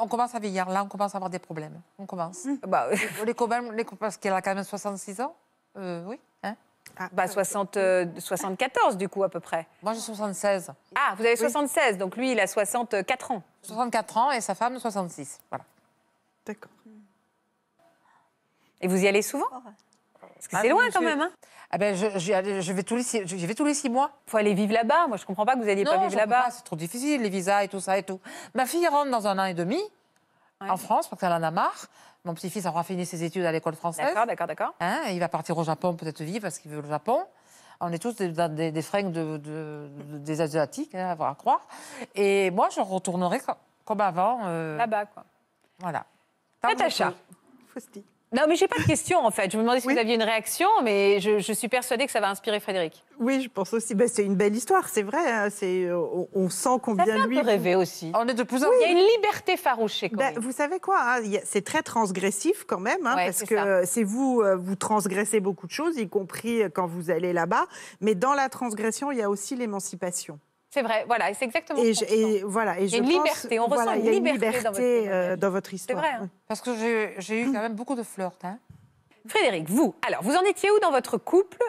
B: on, commence à vieillir. Là, on commence à avoir des problèmes. On commence. Mmh. Bah parce qu'elle a quand même 66 ans. Euh, oui. Hein. Ah, bah, 60, 74, euh, du coup, à peu près. Moi, j'ai 76. Ah, vous avez 76. Donc, lui, il a 64 ans. 64 ans et sa femme, 66. Voilà. D'accord. Et vous y allez souvent
A: ah c'est loin quand même. Hein
B: ah ben, je, vais tous les six, mois. Il faut aller vivre là-bas. Moi, je comprends pas que vous n'alliez pas vivre là-bas. C'est trop difficile, les visas et tout ça et tout. Ma fille rentre dans un an et demi en France parce qu'elle en a marre. Mon petit-fils aura fini ses études à l'école française. D'accord, d'accord, d'accord. Hein, il va partir au Japon peut-être vivre parce qu'il veut le Japon. On est tous dans des, fringues de, des Asiatiques, hein, à croire. Et moi, je retournerai comme avant. Euh, là-bas, quoi. Voilà. Natacha. Faustine. Non, mais j'ai pas de question en fait. Je me demandais si vous aviez une réaction, mais je, suis persuadée que ça va inspirer Frédéric.
D: Oui, je pense aussi. Ben, c'est une belle histoire, c'est vrai. Hein. C'est, euh, on, sent combien ça fait un lui. Peu rêver aussi. On est de plus en plus. Il y a une liberté farouche ben, Vous savez quoi hein, C'est très transgressif quand même, hein, parce que euh, c'est vous, euh, vous transgressez beaucoup de choses, y compris quand vous allez là-bas. Mais dans la transgression, il y a aussi l'émancipation. C'est vrai, voilà, c'est exactement et, je, et voilà, et je une pense, liberté, on ressent une, liberté, euh, dans, votre... histoire. C'est vrai, hein. parce que
B: j'ai eu quand même beaucoup de flirts. Hein.
D: Frédéric, vous,
B: alors, vous en étiez où dans votre couple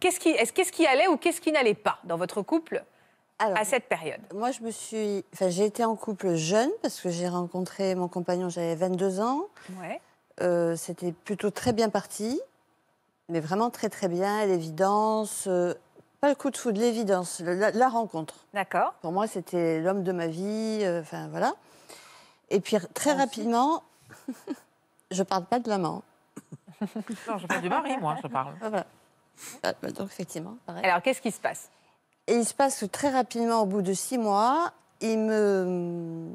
B: Qu'est-ce qui, qui, allait ou qu'est-ce qui n'allait pas dans votre couple à cette période
C: Moi, je me suis, enfin, j'ai été en couple jeune parce que j'ai rencontré mon compagnon, j'avais 22 ans. Ouais. Euh, c'était plutôt très bien parti, mais vraiment très très bien, l'évidence. Euh, pas le coup de foudre, l'évidence, la, rencontre. D'accord. Pour moi, c'était l'homme de ma vie, euh, enfin voilà. Et puis très rapidement, je parle pas de l'amant.
D: non, je
B: parle du mari, moi, je parle. Ah,
C: ah, bah, donc effectivement, pareil. Alors
B: qu'est-ce qui se passe Et il
C: se passe que très rapidement, au bout de six mois, il me,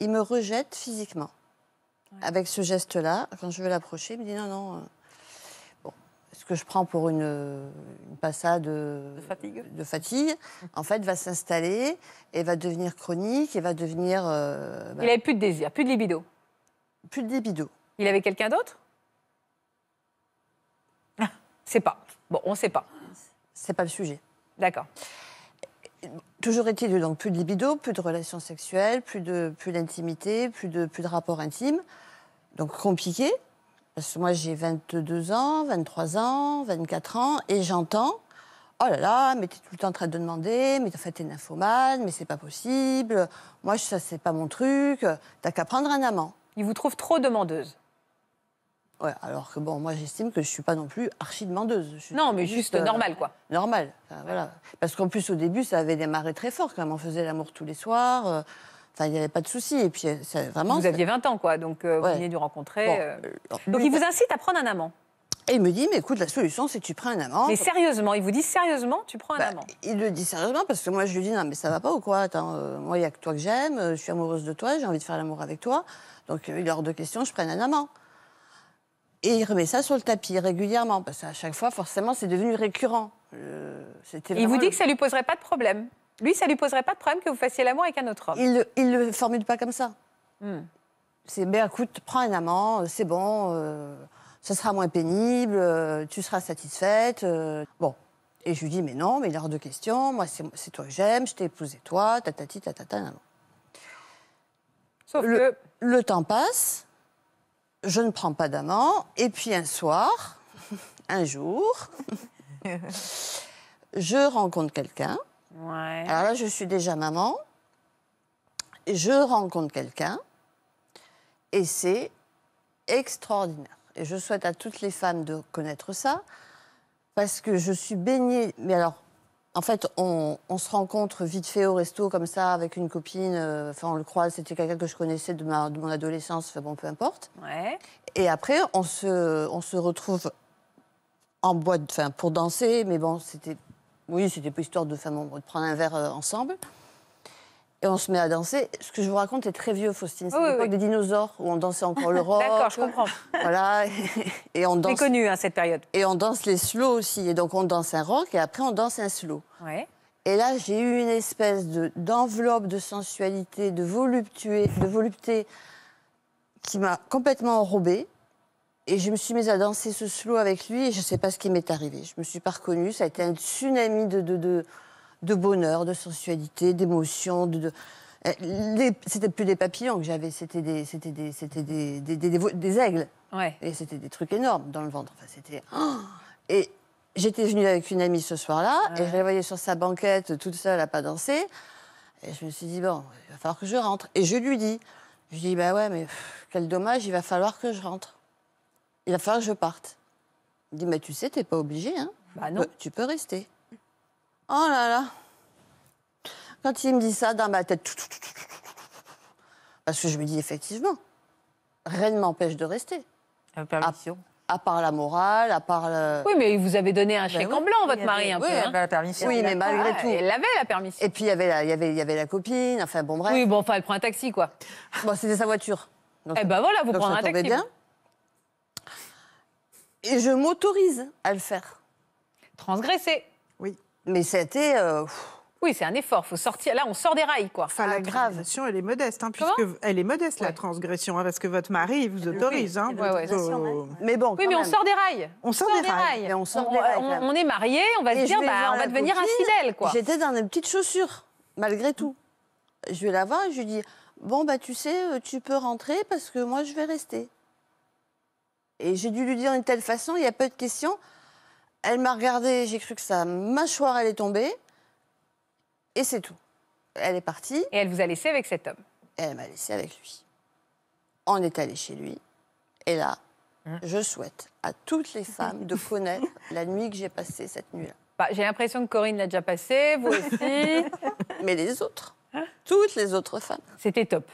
C: il me rejette physiquement. Avec ce geste-là, quand je veux l'approcher, il me dit non, non. Euh, ce que je prends pour une, passade de fatigue. en fait, va s'installer et va devenir chronique et va devenir. Euh, bah il n'avait
B: plus de désir, plus de libido. Plus de libido. Il avait quelqu'un d'autre ah, C'est pas. Bon, on ne sait pas. C'est pas le sujet. D'accord.
C: Toujours est-il donc plus de libido, plus de relations sexuelles, plus de plus d'intimité, plus de plus de rapports intimes, donc compliqué moi, j'ai 22 ans, 23 ans, 24 ans, et j'entends Oh là là, mais t'es tout le temps en train de demander, mais en fait, t'es nymphomane, mais c'est pas possible, moi, ça, c'est pas mon truc, t'as qu'à prendre un amant. Il vous trouve trop demandeuse. Ouais, alors que bon, moi, j'estime que je suis pas non plus archi-demandeuse. non, mais juste, euh, normale, normal, quoi. Normal, voilà. Parce qu'en plus, au début, ça avait démarré très fort quand même. On faisait l'amour tous les soirs. Euh, Enfin, il n'y avait pas de souci. Et puis, euh, vraiment. Vous aviez
B: 20 ans, quoi. Donc, euh, vous venez de rencontrer. Euh. donc, il vous incite à prendre un amant.
C: Et il me dit, mais écoute, la solution, c'est que tu prends un amant. Mais sérieusement,
B: il vous dit sérieusement, tu prends un bah, amant Il
C: le dit sérieusement parce que moi, je lui dis, non, mais ça va pas ou quoi Attends, moi, il n'y a que toi que j'aime, je suis amoureuse de toi, j'ai envie de faire l'amour avec toi. Donc, il est hors de question, je prenne un amant. Et il remet ça sur le tapis régulièrement, parce qu'à chaque fois, forcément, c'est devenu récurrent. il vous dit que ça
B: ne lui poserait pas de problème lui, ça lui poserait pas de problème que vous fassiez l'amour avec un autre homme.
C: Il, ne le formule pas comme ça. Hmm. C'est, mais ben, écoute, prends un amant, euh, c'est bon, ça euh, sera moins pénible, euh, tu seras satisfaite. bon. Et je lui dis, mais non, mais il est hors de question, moi c'est, toi que j'aime, je t'ai épousé toi, tatati, tatata, ta ta Sauf que... Le temps passe, je ne prends pas d'amant, et puis un soir, un jour, je rencontre quelqu'un
B: alors
C: là, je suis déjà maman. Je rencontre quelqu'un. Et c'est extraordinaire. Et je souhaite à toutes les femmes de connaître ça. Parce que je suis baignée. Mais alors, en fait, on, se rencontre vite fait au resto comme ça avec une copine. Euh, enfin, on le croise, c'était quelqu'un que je connaissais de, ma, de mon adolescence. Enfin, bon, peu importe. Et après, on se, on se retrouve en boîte, enfin, pour danser. Mais bon, c'était oui, c'était pas histoire de, femmes, de prendre un verre euh, ensemble. Et on se met à danser. Ce que je vous raconte est très vieux, Faustine. C'est l'époque des dinosaures, où on dansait encore le rock. D'accord, je
D: comprends. Voilà.
C: et on danse... connu, hein, cette période. Et on danse les slow aussi. Et donc, on danse un rock et après, on danse un slow. Et là, j'ai eu une espèce d'enveloppe de, sensualité, de de volupté qui m'a complètement enrobée. Et je me suis mise à danser ce slow avec lui et je ne sais pas ce qui m'est arrivé. Je me suis pas reconnue. Ça a été un tsunami de, de, bonheur, de sensualité, d'émotion. De, euh, C'était plus des papillons que j'avais, c'était des, des, des, des, aigles. Ouais. Et c'était des trucs énormes dans le ventre. Enfin, c'était. Oh et j'étais venue avec une amie ce soir-là ah et je la voyais sur sa banquette toute seule à pas danser. Et je me suis dit, bon, il va falloir que je rentre. Et je lui dis, je dis, bah ouais, mais quel dommage, il va falloir que je rentre il va falloir que je parte. Il dit, mais tu sais, t'es pas obligé, hein Bah non. Bah, tu peux rester. Oh là là. Quand il me dit ça, dans ma tête, parce que je me dis effectivement, rien ne m'empêche de rester. Euh, permission. À, part la morale, à part Oui, mais vous avez donné un ben chèque en blanc, votre mari, un oui, peu. Hein. la permission. Oui, mais malgré tout. Elle avait la permission. Et puis, il y, avait la, y avait, y avait la copine, enfin bon, bref. Oui, bon, enfin, elle prend un taxi, quoi. Bon, c'était sa voiture. Donc, eh ben voilà, vous prenez un taxi. Bien. Et
B: je m'autorise à le faire. Transgresser. Oui. Mais c'était. Euh, oui, c'est un effort. Faut
D: sortir. Là, on sort des rails, quoi. Enfin, la ah, transgression, elle est modeste, hein, puisque elle est modeste la transgression, hein, parce que votre mari vous autorise. Hein. Oui. mais bon. Oui, mais on sort des rails.
B: On sort,
C: des rails. on,
D: sort des on,
B: est mariés, on va se dire, bah, on va devenir infidèle, quoi. J'étais
C: dans des petites chaussures, malgré tout. Je vais la voir et je lui dis, bon bah tu sais, euh, tu peux rentrer parce que moi je vais rester. Et j'ai dû lui dire d'une telle façon, il y a peu de questions. Elle m'a regardée, j'ai cru que sa mâchoire allait tomber. Et c'est tout. Elle est partie. Et elle vous a laissé avec cet homme elle m'a laissé avec lui. On est allé chez lui. Et là, hein je souhaite à toutes les femmes de connaître la nuit que j'ai passée cette nuit-là.
B: Bah, j'ai l'impression que Corinne l'a déjà passée, vous
C: aussi. Mais les autres, hein toutes les autres femmes.
B: C'était top.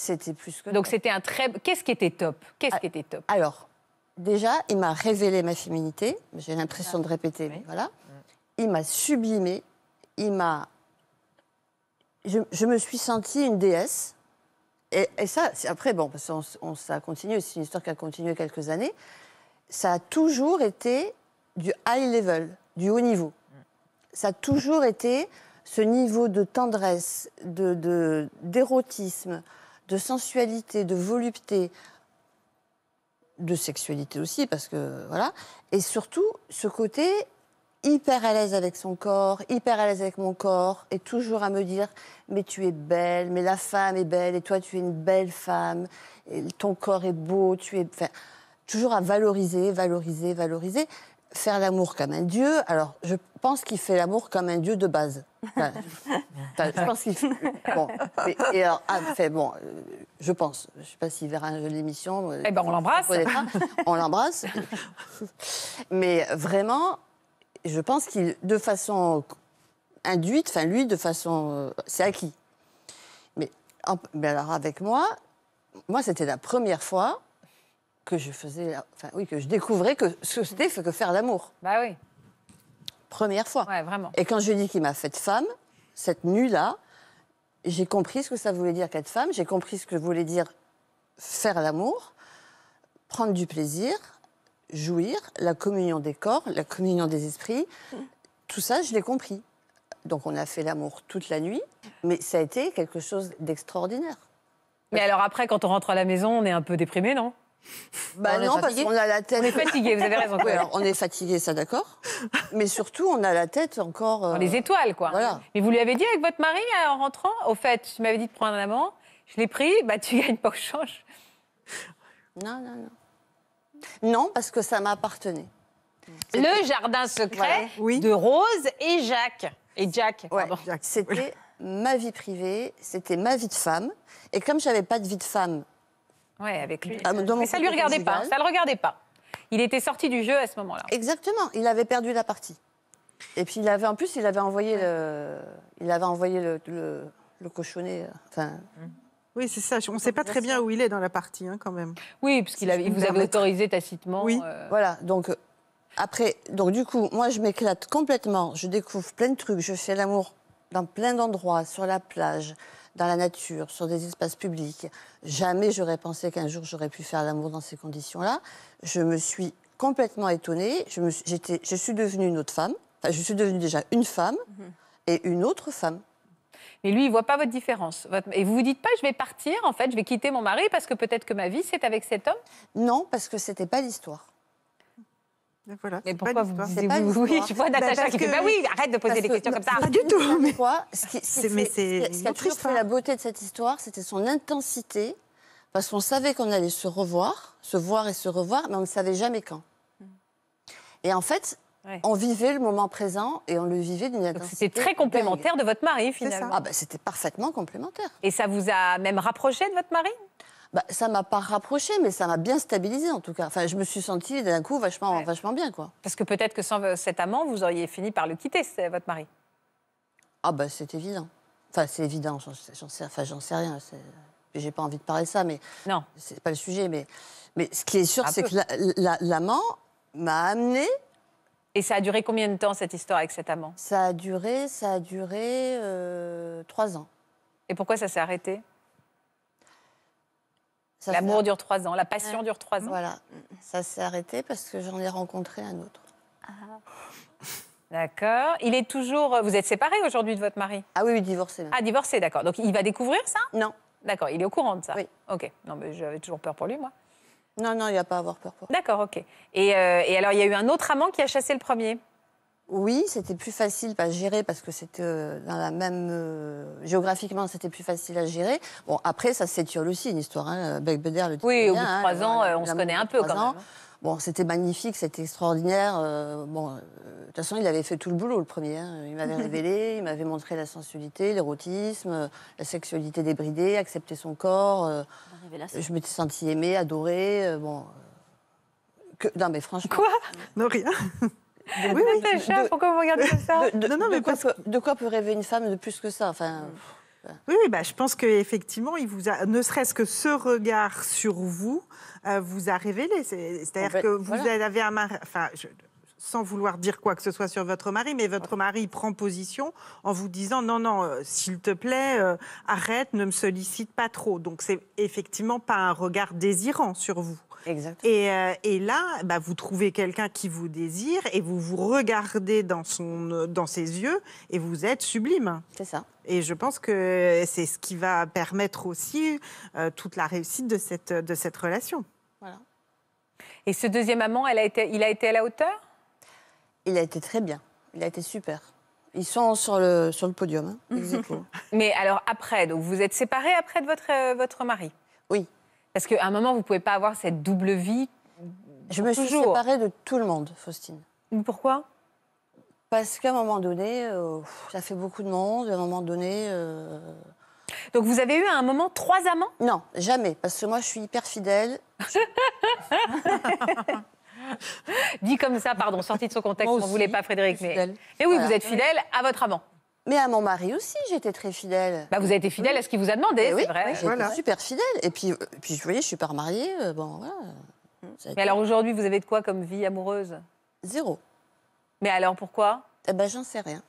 B: C'était plus que. Donc c'était un très. Qu'est-ce qui était top Qu'est-ce ah, qui était top Alors, déjà, il
C: m'a révélé ma féminité. J'ai l'impression ah, de répéter, mais voilà. Mm. Il m'a sublimé. Il m'a. Je, me suis sentie une déesse. Et, ça, après, bon, parce qu'on ça a continué, c'est une histoire qui a continué quelques années. Ça a toujours été du high level, du haut niveau. Mm. Ça a toujours été ce niveau de tendresse, d'érotisme. De, de de sensualité, de volupté, de sexualité aussi, parce que voilà. Et surtout, ce côté hyper à l'aise avec son corps, hyper à l'aise avec mon corps, et toujours à me dire Mais tu es belle, mais la femme est belle, et toi, tu es une belle femme, et ton corps est beau, tu es. toujours à valoriser, valoriser, valoriser. Faire l'amour comme un dieu. Alors, je je pense qu'il fait l'amour comme un dieu de base. je pense qu'il. Bon. fait, bon, ah, euh, je pense. Je ne sais pas s'il verra l'émission. Euh, eh ben, on l'embrasse. On l'embrasse. Mais vraiment, je pense qu'il, de façon induite, enfin, lui, de façon. Euh, c'est acquis. Mais, alors, avec moi, moi, c'était la première fois que je faisais. Enfin, oui, que je découvrais que ce que c'était que faire l'amour. Bah oui première fois. vraiment. Et quand je lui dis qu'il m'a faite femme, cette nuit-là, j'ai compris ce que ça voulait dire qu'être femme, j'ai compris ce que voulait dire faire l'amour, prendre du plaisir, jouir, la communion des corps, la communion des esprits. Tout ça, je l'ai compris. Donc on a fait l'amour toute la nuit, mais ça a été quelque chose d'extraordinaire.
B: Mais alors après, quand on rentre à la maison, on est un peu déprimé, non bah on non, parce qu'on a la tête. On est fatigué, vous avez raison. on est fatigué, ça d'accord. Mais surtout, on a la tête encore. On euh, les étoiles, quoi. Mais vous lui avez dit avec votre mari euh, en rentrant Au fait, tu m'avais dit de prendre un amant, je l'ai pris, bah tu gagnes pas au change. Non, non, non. Non, parce que ça
C: m'appartenait. Le jardin secret de Rose et Jacques. Et Jack. Ouais, C'était ma vie privée, c'était ma vie de femme. Et comme j'avais pas de vie de femme
B: Ouais, avec lui. Ah, mais ça lui regardait pas. Ça le regardait pas. Il était sorti du jeu à ce moment-là.
C: Exactement. Il avait perdu la partie. Et puis il avait, en plus, il avait envoyé le, il avait envoyé le, cochonnet. Euh, enfin. Mm.
D: Oui, c'est ça. On ne sait pas très bien où il est dans la partie, hein, quand même. Oui, parce qu'il vous avait autorisé tacitement. Oui. Euh. Voilà.
C: Donc euh, après, donc du coup, moi, je m'éclate complètement. Je découvre plein de trucs. Je fais l'amour dans plein d'endroits, sur la plage dans la nature, sur des espaces publics. Jamais j'aurais pensé qu'un jour j'aurais pu faire l'amour dans ces conditions-là. Je me suis complètement étonnée. Je, me suis, j'étais, je suis devenue une autre femme. Enfin, je suis devenue déjà une femme
B: mhm. et une autre femme. Mais lui, il ne voit pas votre différence. Et vous vous dites pas, je vais partir, en fait, je vais quitter mon mari parce que peut-être que ma vie, c'est avec cet homme Non, parce que c'était pas l'histoire
D: mais pourquoi vous disiez vous, oui, je vois Natacha bah, qui bah que... bah oui, arrête de poser des questions comme ça. Pas du tout. Mais
C: Ce qui, c'est, mais c'est ce qui a toujours fait la hein. beauté de cette histoire, c'était son intensité, parce qu'on savait qu'on allait se revoir, se voir et se revoir, mais on ne savait jamais quand. Hmm. Et en fait, On vivait le moment présent et on le vivait d'une intensité. C'était très complémentaire de votre mari finalement. Ah bah, c'était parfaitement complémentaire. Et ça vous a même rapproché de votre mari bah, ça m'a pas rapproché, mais ça m'a bien stabilisé en tout cas. Enfin, je me suis sentie d'un coup
B: vachement, vachement bien, quoi. Parce que peut-être que sans cet amant, vous auriez fini par le quitter, c'est votre mari.
C: Ah bah c'est évident. Enfin, c'est évident. J'en sais, enfin, j'en sais rien. J'ai pas envie de parler de ça, mais non, c'est pas le sujet. Mais, mais ce qui est sûr, c'est que l'amant
B: m'a amené. Et ça a duré combien de temps cette histoire avec cet amant Ça a duré, ça a duré euh, trois ans. Et pourquoi ça s'est arrêté L'amour dure trois ans, la passion dure trois ans. Voilà, ça s'est arrêté parce que j'en ai rencontré un autre.
A: Ah.
B: D'accord. Il est toujours. Euh, vous êtes séparés aujourd'hui de votre mari Ah oui, divorcé. Ah, divorcé, d'accord. Donc il va découvrir ça Non. D'accord, il est au courant de ça Oui. Ok. Non, mais j'avais toujours peur pour lui, moi. Non, non, il n'y a pas à avoir peur pour D'accord, ok. Euh, et alors, il y a eu un autre amant qui a chassé le premier oui, c'était plus facile à gérer parce que
C: c'était euh, dans la même euh, géographiquement, c'était plus facile à gérer. Bon, après, ça s'étiole aussi une histoire. Hein. Beder, le. oui, au bout de hein, trois ans, euh, on se connaît un peu quand même. Hein. Bon, c'était magnifique, c'était extraordinaire. bon, de toute façon, il avait fait tout le boulot, le premier. Il m'avait révélé, il m'avait montré la sensualité, l'érotisme, la sexualité débridée, accepter son corps. je m'étais sentie aimée, adorée. bon, que... non, mais franchement.
D: Quoi Non, rien de, oui, oui, pourquoi vous regardez ça quoi, de quoi peut rêver une femme de plus que ça enfin, oui, bah, je pense qu'effectivement, il ne serait-ce que ce regard sur vous euh, vous a révélé. C'est-à-dire que vous avez un mari, sans vouloir dire quoi que ce soit sur votre mari, mais votre mari prend position en vous disant non, non, euh, s'il te plaît, euh, arrête, ne me sollicite pas trop. Donc c'est effectivement pas un regard désirant sur vous. Euh, et, là, bah, vous trouvez quelqu'un qui vous désire et vous vous regardez dans, son, dans ses yeux et vous êtes sublime. C'est ça. Et je pense que c'est ce qui va permettre aussi euh, toute la réussite de cette, de cette relation. Voilà.
B: Et ce deuxième amant, elle a été, il a été à la hauteur Il a été très bien. Il a été super. Ils sont sur
C: le, sur le podium. Hein.
B: Mais alors après, donc vous êtes séparés après de votre, euh, votre mari Oui, parce qu'à un moment, vous ne pouvez pas avoir cette double vie. Je me suis séparée de
C: tout le monde, Faustine. Pourquoi Parce qu'à un moment donné, euh, ça fait beaucoup de monde. À un moment donné. Euh, Donc vous avez eu à un moment trois amants Non,
B: jamais. Parce que moi, je suis hyper fidèle. Dit comme ça, pardon, sorti de son contexte, on ne voulait pas Frédéric. Mais... oui, vous êtes fidèle à votre amant. Mais à mon mari aussi, j'étais très fidèle. Bah, vous avez été fidèle à ce qu'il vous a demandé, c'est vrai. Oui,
C: super fidèle. Et puis, euh, puis, vous voyez, je suis pas remariée. Euh, bon,
B: hmm. Mais alors aujourd'hui, vous avez de quoi comme vie amoureuse Zéro. Mais alors pourquoi Eh ben, j'en sais rien.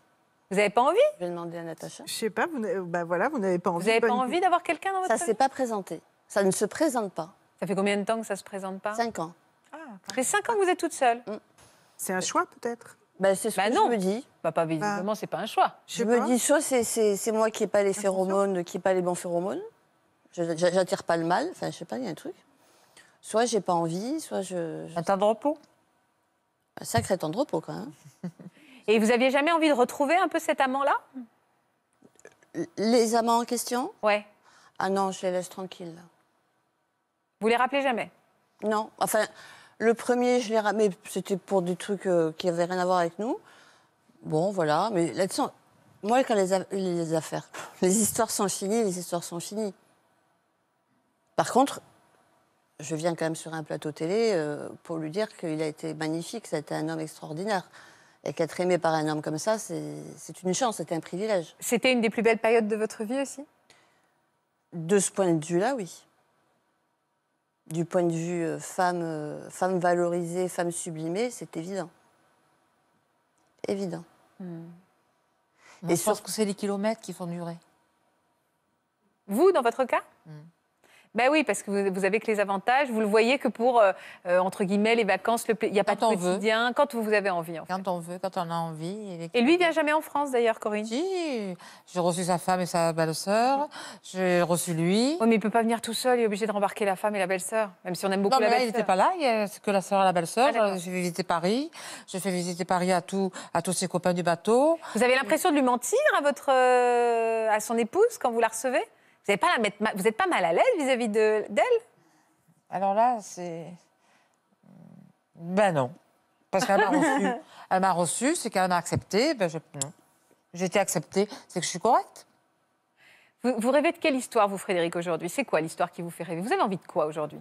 D: Vous n'avez pas envie Je vais demander à Natacha. Je sais pas, vous n'avez bah, voilà, pas envie. Vous n'avez pas envie d'avoir
C: quelqu'un dans votre Ça ne s'est pas présenté.
B: Ça ne se présente pas. Ça fait combien de temps que ça ne se présente pas Cinq ans. Ah, cinq ans que vous êtes toute seule. Hmm. C'est un choix peut-être bah, c'est ce bah, que je me dis. Bah, pas visiblement, c'est pas un choix. Je,
C: me dis, soit c'est moi qui n'ai pas les ah, phéromones, qui n'ai pas les bons phéromones. J'attire pas le mal. Enfin, je sais pas, il y a un truc. Soit j'ai pas envie, soit je. je... Un temps de repos Un sacré temps de repos, quand même.
B: Et vous aviez jamais envie de retrouver un peu cet amant-là
C: Les amants en question Ouais. Ah non, je les laisse tranquilles.
B: Vous les rappelez jamais
C: Non. Enfin, le premier, je l'ai ramené, c'était pour des trucs euh, qui n'avaient rien à voir avec nous. Bon, voilà. Mais là-dessus, moi, quand les, les affaires, les histoires sont finies, les histoires sont finies. Par contre, je viens quand même sur un plateau télé euh, pour lui dire qu'il a été magnifique, été un homme extraordinaire. Et qu'être aimé par un homme comme ça, c'est une chance, c'est un privilège. C'était une des plus belles périodes de votre vie aussi De ce point de vue-là, oui du point de vue euh, femme, euh, femme valorisée, femme sublimée, c'est évident. Évident. Hmm. Et je
B: pense que c'est les kilomètres qui font durer. Vous, dans votre cas hmm. Ben oui, parce que vous, vous, avez que les avantages. Vous le voyez que pour, euh, euh, entre guillemets, les vacances, il n'y a pas de quotidien. Veut. Quand vous avez envie, Quand on veut, quand on a envie. Et, lui, il vient jamais en France, d'ailleurs, Corinne Si, j'ai reçu sa femme et sa belle-sœur. J'ai reçu lui. Oh, mais il ne peut pas venir tout seul. Il est obligé de rembarquer la femme et la belle-sœur, même si on aime beaucoup non, la belle-sœur. il n'était pas là. Il y a que la sœur et la belle-sœur. j'ai visité Paris. J'ai fait visiter Paris à, à tous ses copains du bateau. Vous avez l'impression de lui mentir à, votre, euh, à son épouse quand vous la recevez vous n'êtes pas, pas mal à l'aise vis-à-vis d'elle Alors là, c'est. Ben non. Parce qu'elle m'a reçue. Elle m'a reçue, c'est qu'elle m'a accepté. Ben non. J'ai été acceptée. C'est que je suis correcte. Vous, rêvez de quelle histoire, vous, Frédéric, aujourd'hui C'est quoi l'histoire qui vous fait rêver Vous avez envie de quoi aujourd'hui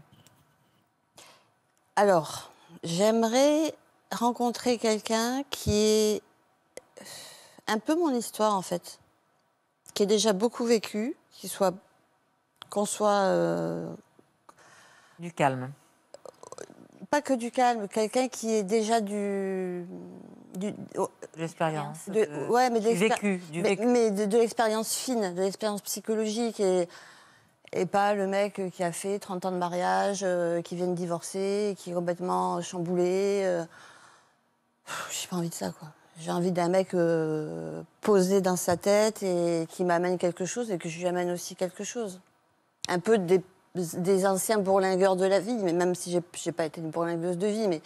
C: Alors, j'aimerais rencontrer quelqu'un qui est un peu mon histoire, en fait, qui est déjà beaucoup vécu, soit, qu'on soit euh, du calme. Pas que du calme, quelqu'un qui est déjà du, De l'expérience, euh, ouais, mais de du vécu, mais, de, l'expérience fine, de l'expérience psychologique et et pas le mec qui a fait 30 ans de mariage, euh, qui vient de divorcer, qui est complètement chamboulé. J'ai pas envie de ça, quoi. J'ai envie d'un mec euh, posé dans sa tête et qui m'amène quelque chose et que je lui amène aussi quelque chose. Un peu des, anciens bourlingueurs de la vie, mais même si j'ai pas été une bourlingueuse de vie, mais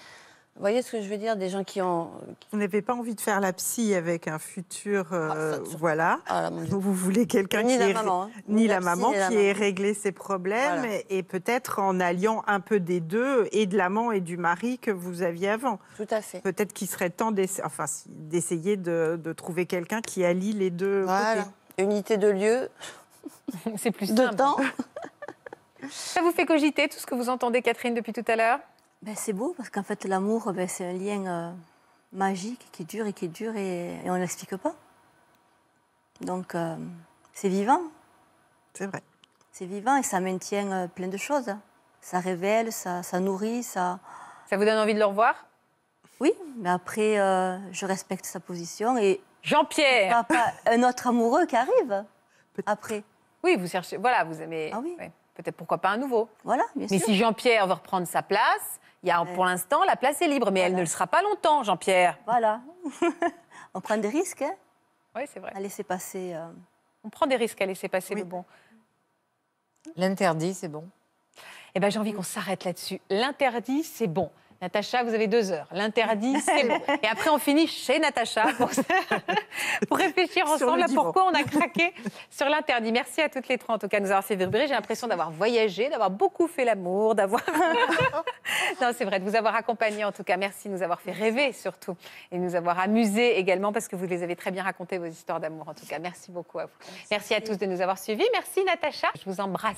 C: vous voyez
D: ce que je veux dire Des gens qui ont. Vous n'avez pas envie de faire la psy avec un futur. Euh, ah, voilà. Ah, vous voulez quelqu'un qui. Hein. Ni la, maman. Ni la, maman qui ait réglé ses problèmes et peut-être en alliant un peu des deux, et de l'amant et du mari que vous aviez avant. Tout à fait. Peut-être qu'il serait temps d'essayer enfin, de, de, trouver quelqu'un qui allie les deux. Voilà. Côtés. Unité de lieu. C'est plus simple.
A: Ça vous fait cogiter tout ce que vous entendez, Catherine, depuis tout à l'heure ben, c'est beau parce qu'en fait l'amour, ben, c'est un lien euh, magique qui dure et qui dure et, et on ne l'explique pas. Donc euh, c'est vivant. C'est vrai. C'est vivant et ça maintient euh, plein de choses. Ça révèle, ça, nourrit, ça... Ça vous donne envie de le revoir Oui, mais après, je respecte sa position et... Jean-Pierre Un autre amoureux qui arrive après. Oui, vous cherchez... Voilà, vous aimez... Ah oui. peut-être pourquoi
B: pas un nouveau. Voilà, bien Mais si Jean-Pierre veut reprendre sa place, il Pour l'instant, la place est libre, mais elle ne le sera pas longtemps, Jean-Pierre. Voilà. on prend
A: des risques, hein Oui, c'est vrai. À laisser passer. Euh, on prend des risques à laisser passer le bon.
B: L'interdit, c'est bon. Eh bien, j'ai envie qu'on s'arrête là-dessus. L'interdit, c'est bon. Natacha, vous avez deux heures. L'interdit, c'est bon. Et après, on finit chez Natacha pour, réfléchir ensemble à pourquoi on a craqué sur l'interdit. Merci à toutes les trois, en tout cas, de nous avoir fait J'ai l'impression d'avoir voyagé, d'avoir beaucoup fait l'amour, d'avoir. non, c'est vrai, de vous avoir accompagné, en tout cas. Merci de nous avoir fait rêver, surtout. Et de nous avoir amusé également, parce que vous les avez très bien raconté, vos histoires d'amour, en tout cas. Merci beaucoup à vous. Merci, Merci à tous de nous avoir suivis. Merci, Natacha. Je vous embrasse.